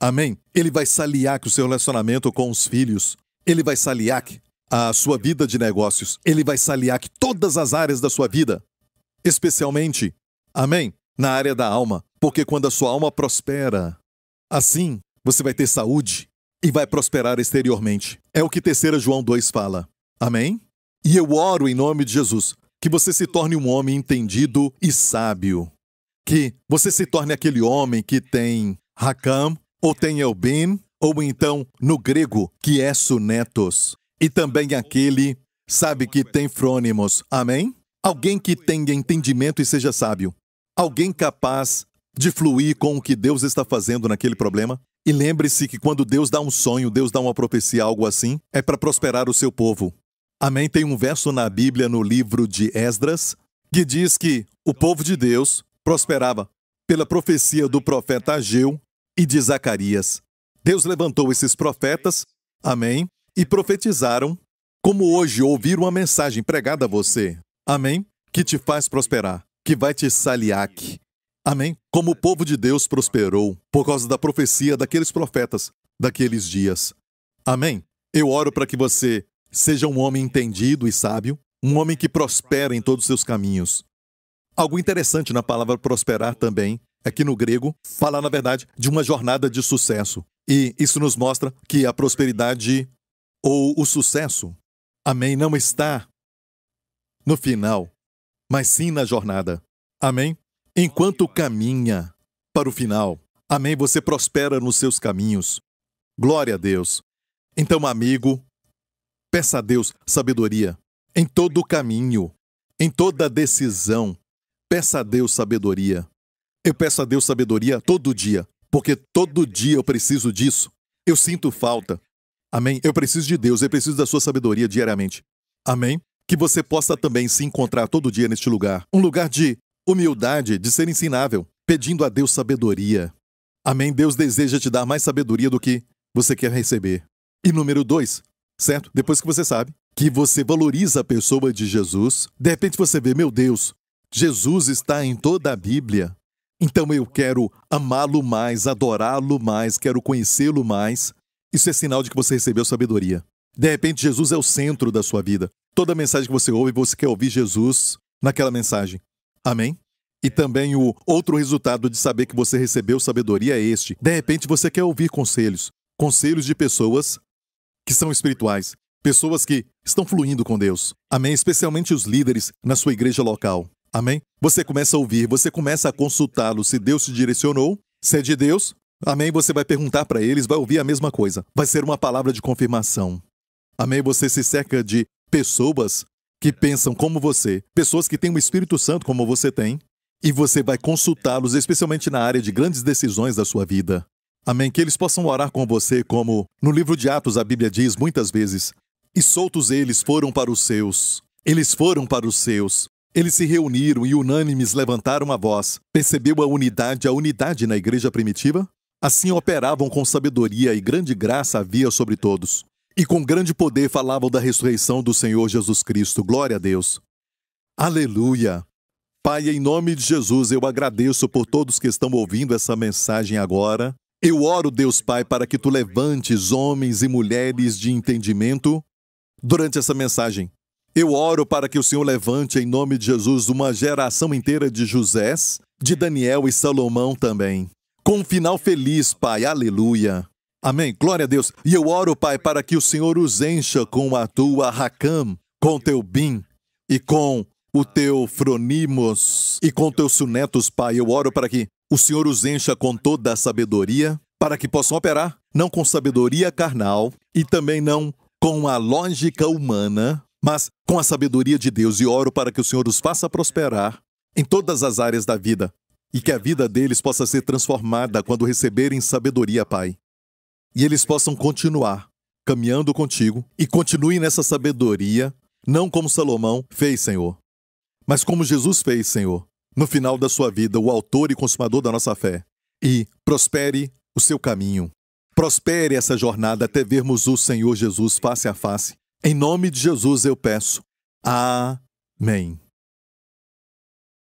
Amém? Ele vai saliar que o seu relacionamento com os filhos, ele vai saliar que a sua vida de negócios, ele vai saliar que todas as áreas da sua vida, especialmente, amém? Na área da alma, porque quando a sua alma prospera, assim você vai ter saúde e vai prosperar exteriormente. É o que terceira João 2 fala. Amém? E eu oro em nome de Jesus que você se torne um homem entendido e sábio. Que você se torne aquele homem que tem Hakam, ou tem Elbin, ou então, no grego, que é Sunetos. E também aquele, sabe, que tem frônimos. Amém? Alguém que tenha entendimento e seja sábio. Alguém capaz de fluir com o que Deus está fazendo naquele problema. E lembre-se que quando Deus dá um sonho, Deus dá uma profecia, algo assim, é para prosperar o seu povo. Amém? Tem um verso na Bíblia, no livro de Esdras, que diz que o povo de Deus prosperava pela profecia do profeta Ageu e de Zacarias. Deus levantou esses profetas, amém, e profetizaram, como hoje ouvir uma mensagem pregada a você, amém, que te faz prosperar, que vai te saliac. Amém? Como o povo de Deus prosperou por causa da profecia daqueles profetas daqueles dias. Amém? Eu oro para que você Seja um homem entendido e sábio, um homem que prospera em todos os seus caminhos. Algo interessante na palavra prosperar também é que no grego fala, na verdade, de uma jornada de sucesso. E isso nos mostra que a prosperidade ou o sucesso, amém, não está no final, mas sim na jornada. Amém? Enquanto caminha para o final, amém, você prospera nos seus caminhos. Glória a Deus. Então, amigo, Peça a Deus sabedoria em todo caminho, em toda decisão. Peça a Deus sabedoria. Eu peço a Deus sabedoria todo dia, porque todo dia eu preciso disso. Eu sinto falta. Amém? Eu preciso de Deus, eu preciso da sua sabedoria diariamente. Amém? Que você possa também se encontrar todo dia neste lugar um lugar de humildade, de ser ensinável, pedindo a Deus sabedoria. Amém? Deus deseja te dar mais sabedoria do que você quer receber. E número dois, certo? Depois que você sabe que você valoriza a pessoa de Jesus, de repente você vê, meu Deus, Jesus está em toda a Bíblia. Então eu quero amá-lo mais, adorá-lo mais, quero conhecê-lo mais. Isso é sinal de que você recebeu sabedoria. De repente, Jesus é o centro da sua vida. Toda mensagem que você ouve, você quer ouvir Jesus naquela mensagem. Amém? E também o outro resultado de saber que você recebeu sabedoria é este. De repente, você quer ouvir conselhos. Conselhos de pessoas que são espirituais, pessoas que estão fluindo com Deus. Amém? Especialmente os líderes na sua igreja local. Amém? Você começa a ouvir, você começa a consultá-lo se Deus te direcionou, se é de Deus. Amém? Você vai perguntar para eles, vai ouvir a mesma coisa. Vai ser uma palavra de confirmação. Amém? Você se cerca de pessoas que pensam como você, pessoas que têm o um Espírito Santo como você tem, e você vai consultá-los, especialmente na área de grandes decisões da sua vida. Amém. Que eles possam orar com você, como no livro de Atos a Bíblia diz muitas vezes: E soltos eles foram para os seus. Eles foram para os seus. Eles se reuniram e unânimes levantaram a voz. Percebeu a unidade, a unidade na igreja primitiva? Assim operavam com sabedoria e grande graça havia sobre todos. E com grande poder falavam da ressurreição do Senhor Jesus Cristo. Glória a Deus. Aleluia. Pai, em nome de Jesus, eu agradeço por todos que estão ouvindo essa mensagem agora. Eu oro, Deus Pai, para que tu levantes homens e mulheres de entendimento durante essa mensagem. Eu oro para que o Senhor levante, em nome de Jesus, uma geração inteira de Josés, de Daniel e Salomão também. Com um final feliz, Pai. Aleluia. Amém. Glória a Deus. E eu oro, Pai, para que o Senhor os encha com a tua Hakam, com o teu bim e com o teu fronimos e com teus sunetos, Pai. Eu oro para que o Senhor os encha com toda a sabedoria para que possam operar, não com sabedoria carnal e também não com a lógica humana, mas com a sabedoria de Deus. E oro para que o Senhor os faça prosperar em todas as áreas da vida e que a vida deles possa ser transformada quando receberem sabedoria, Pai. E eles possam continuar caminhando contigo e continuem nessa sabedoria, não como Salomão fez, Senhor, mas como Jesus fez, Senhor no final da sua vida o autor e consumador da nossa fé e prospere o seu caminho. Prospere essa jornada até vermos o Senhor Jesus face a face. Em nome de Jesus eu peço. Amém.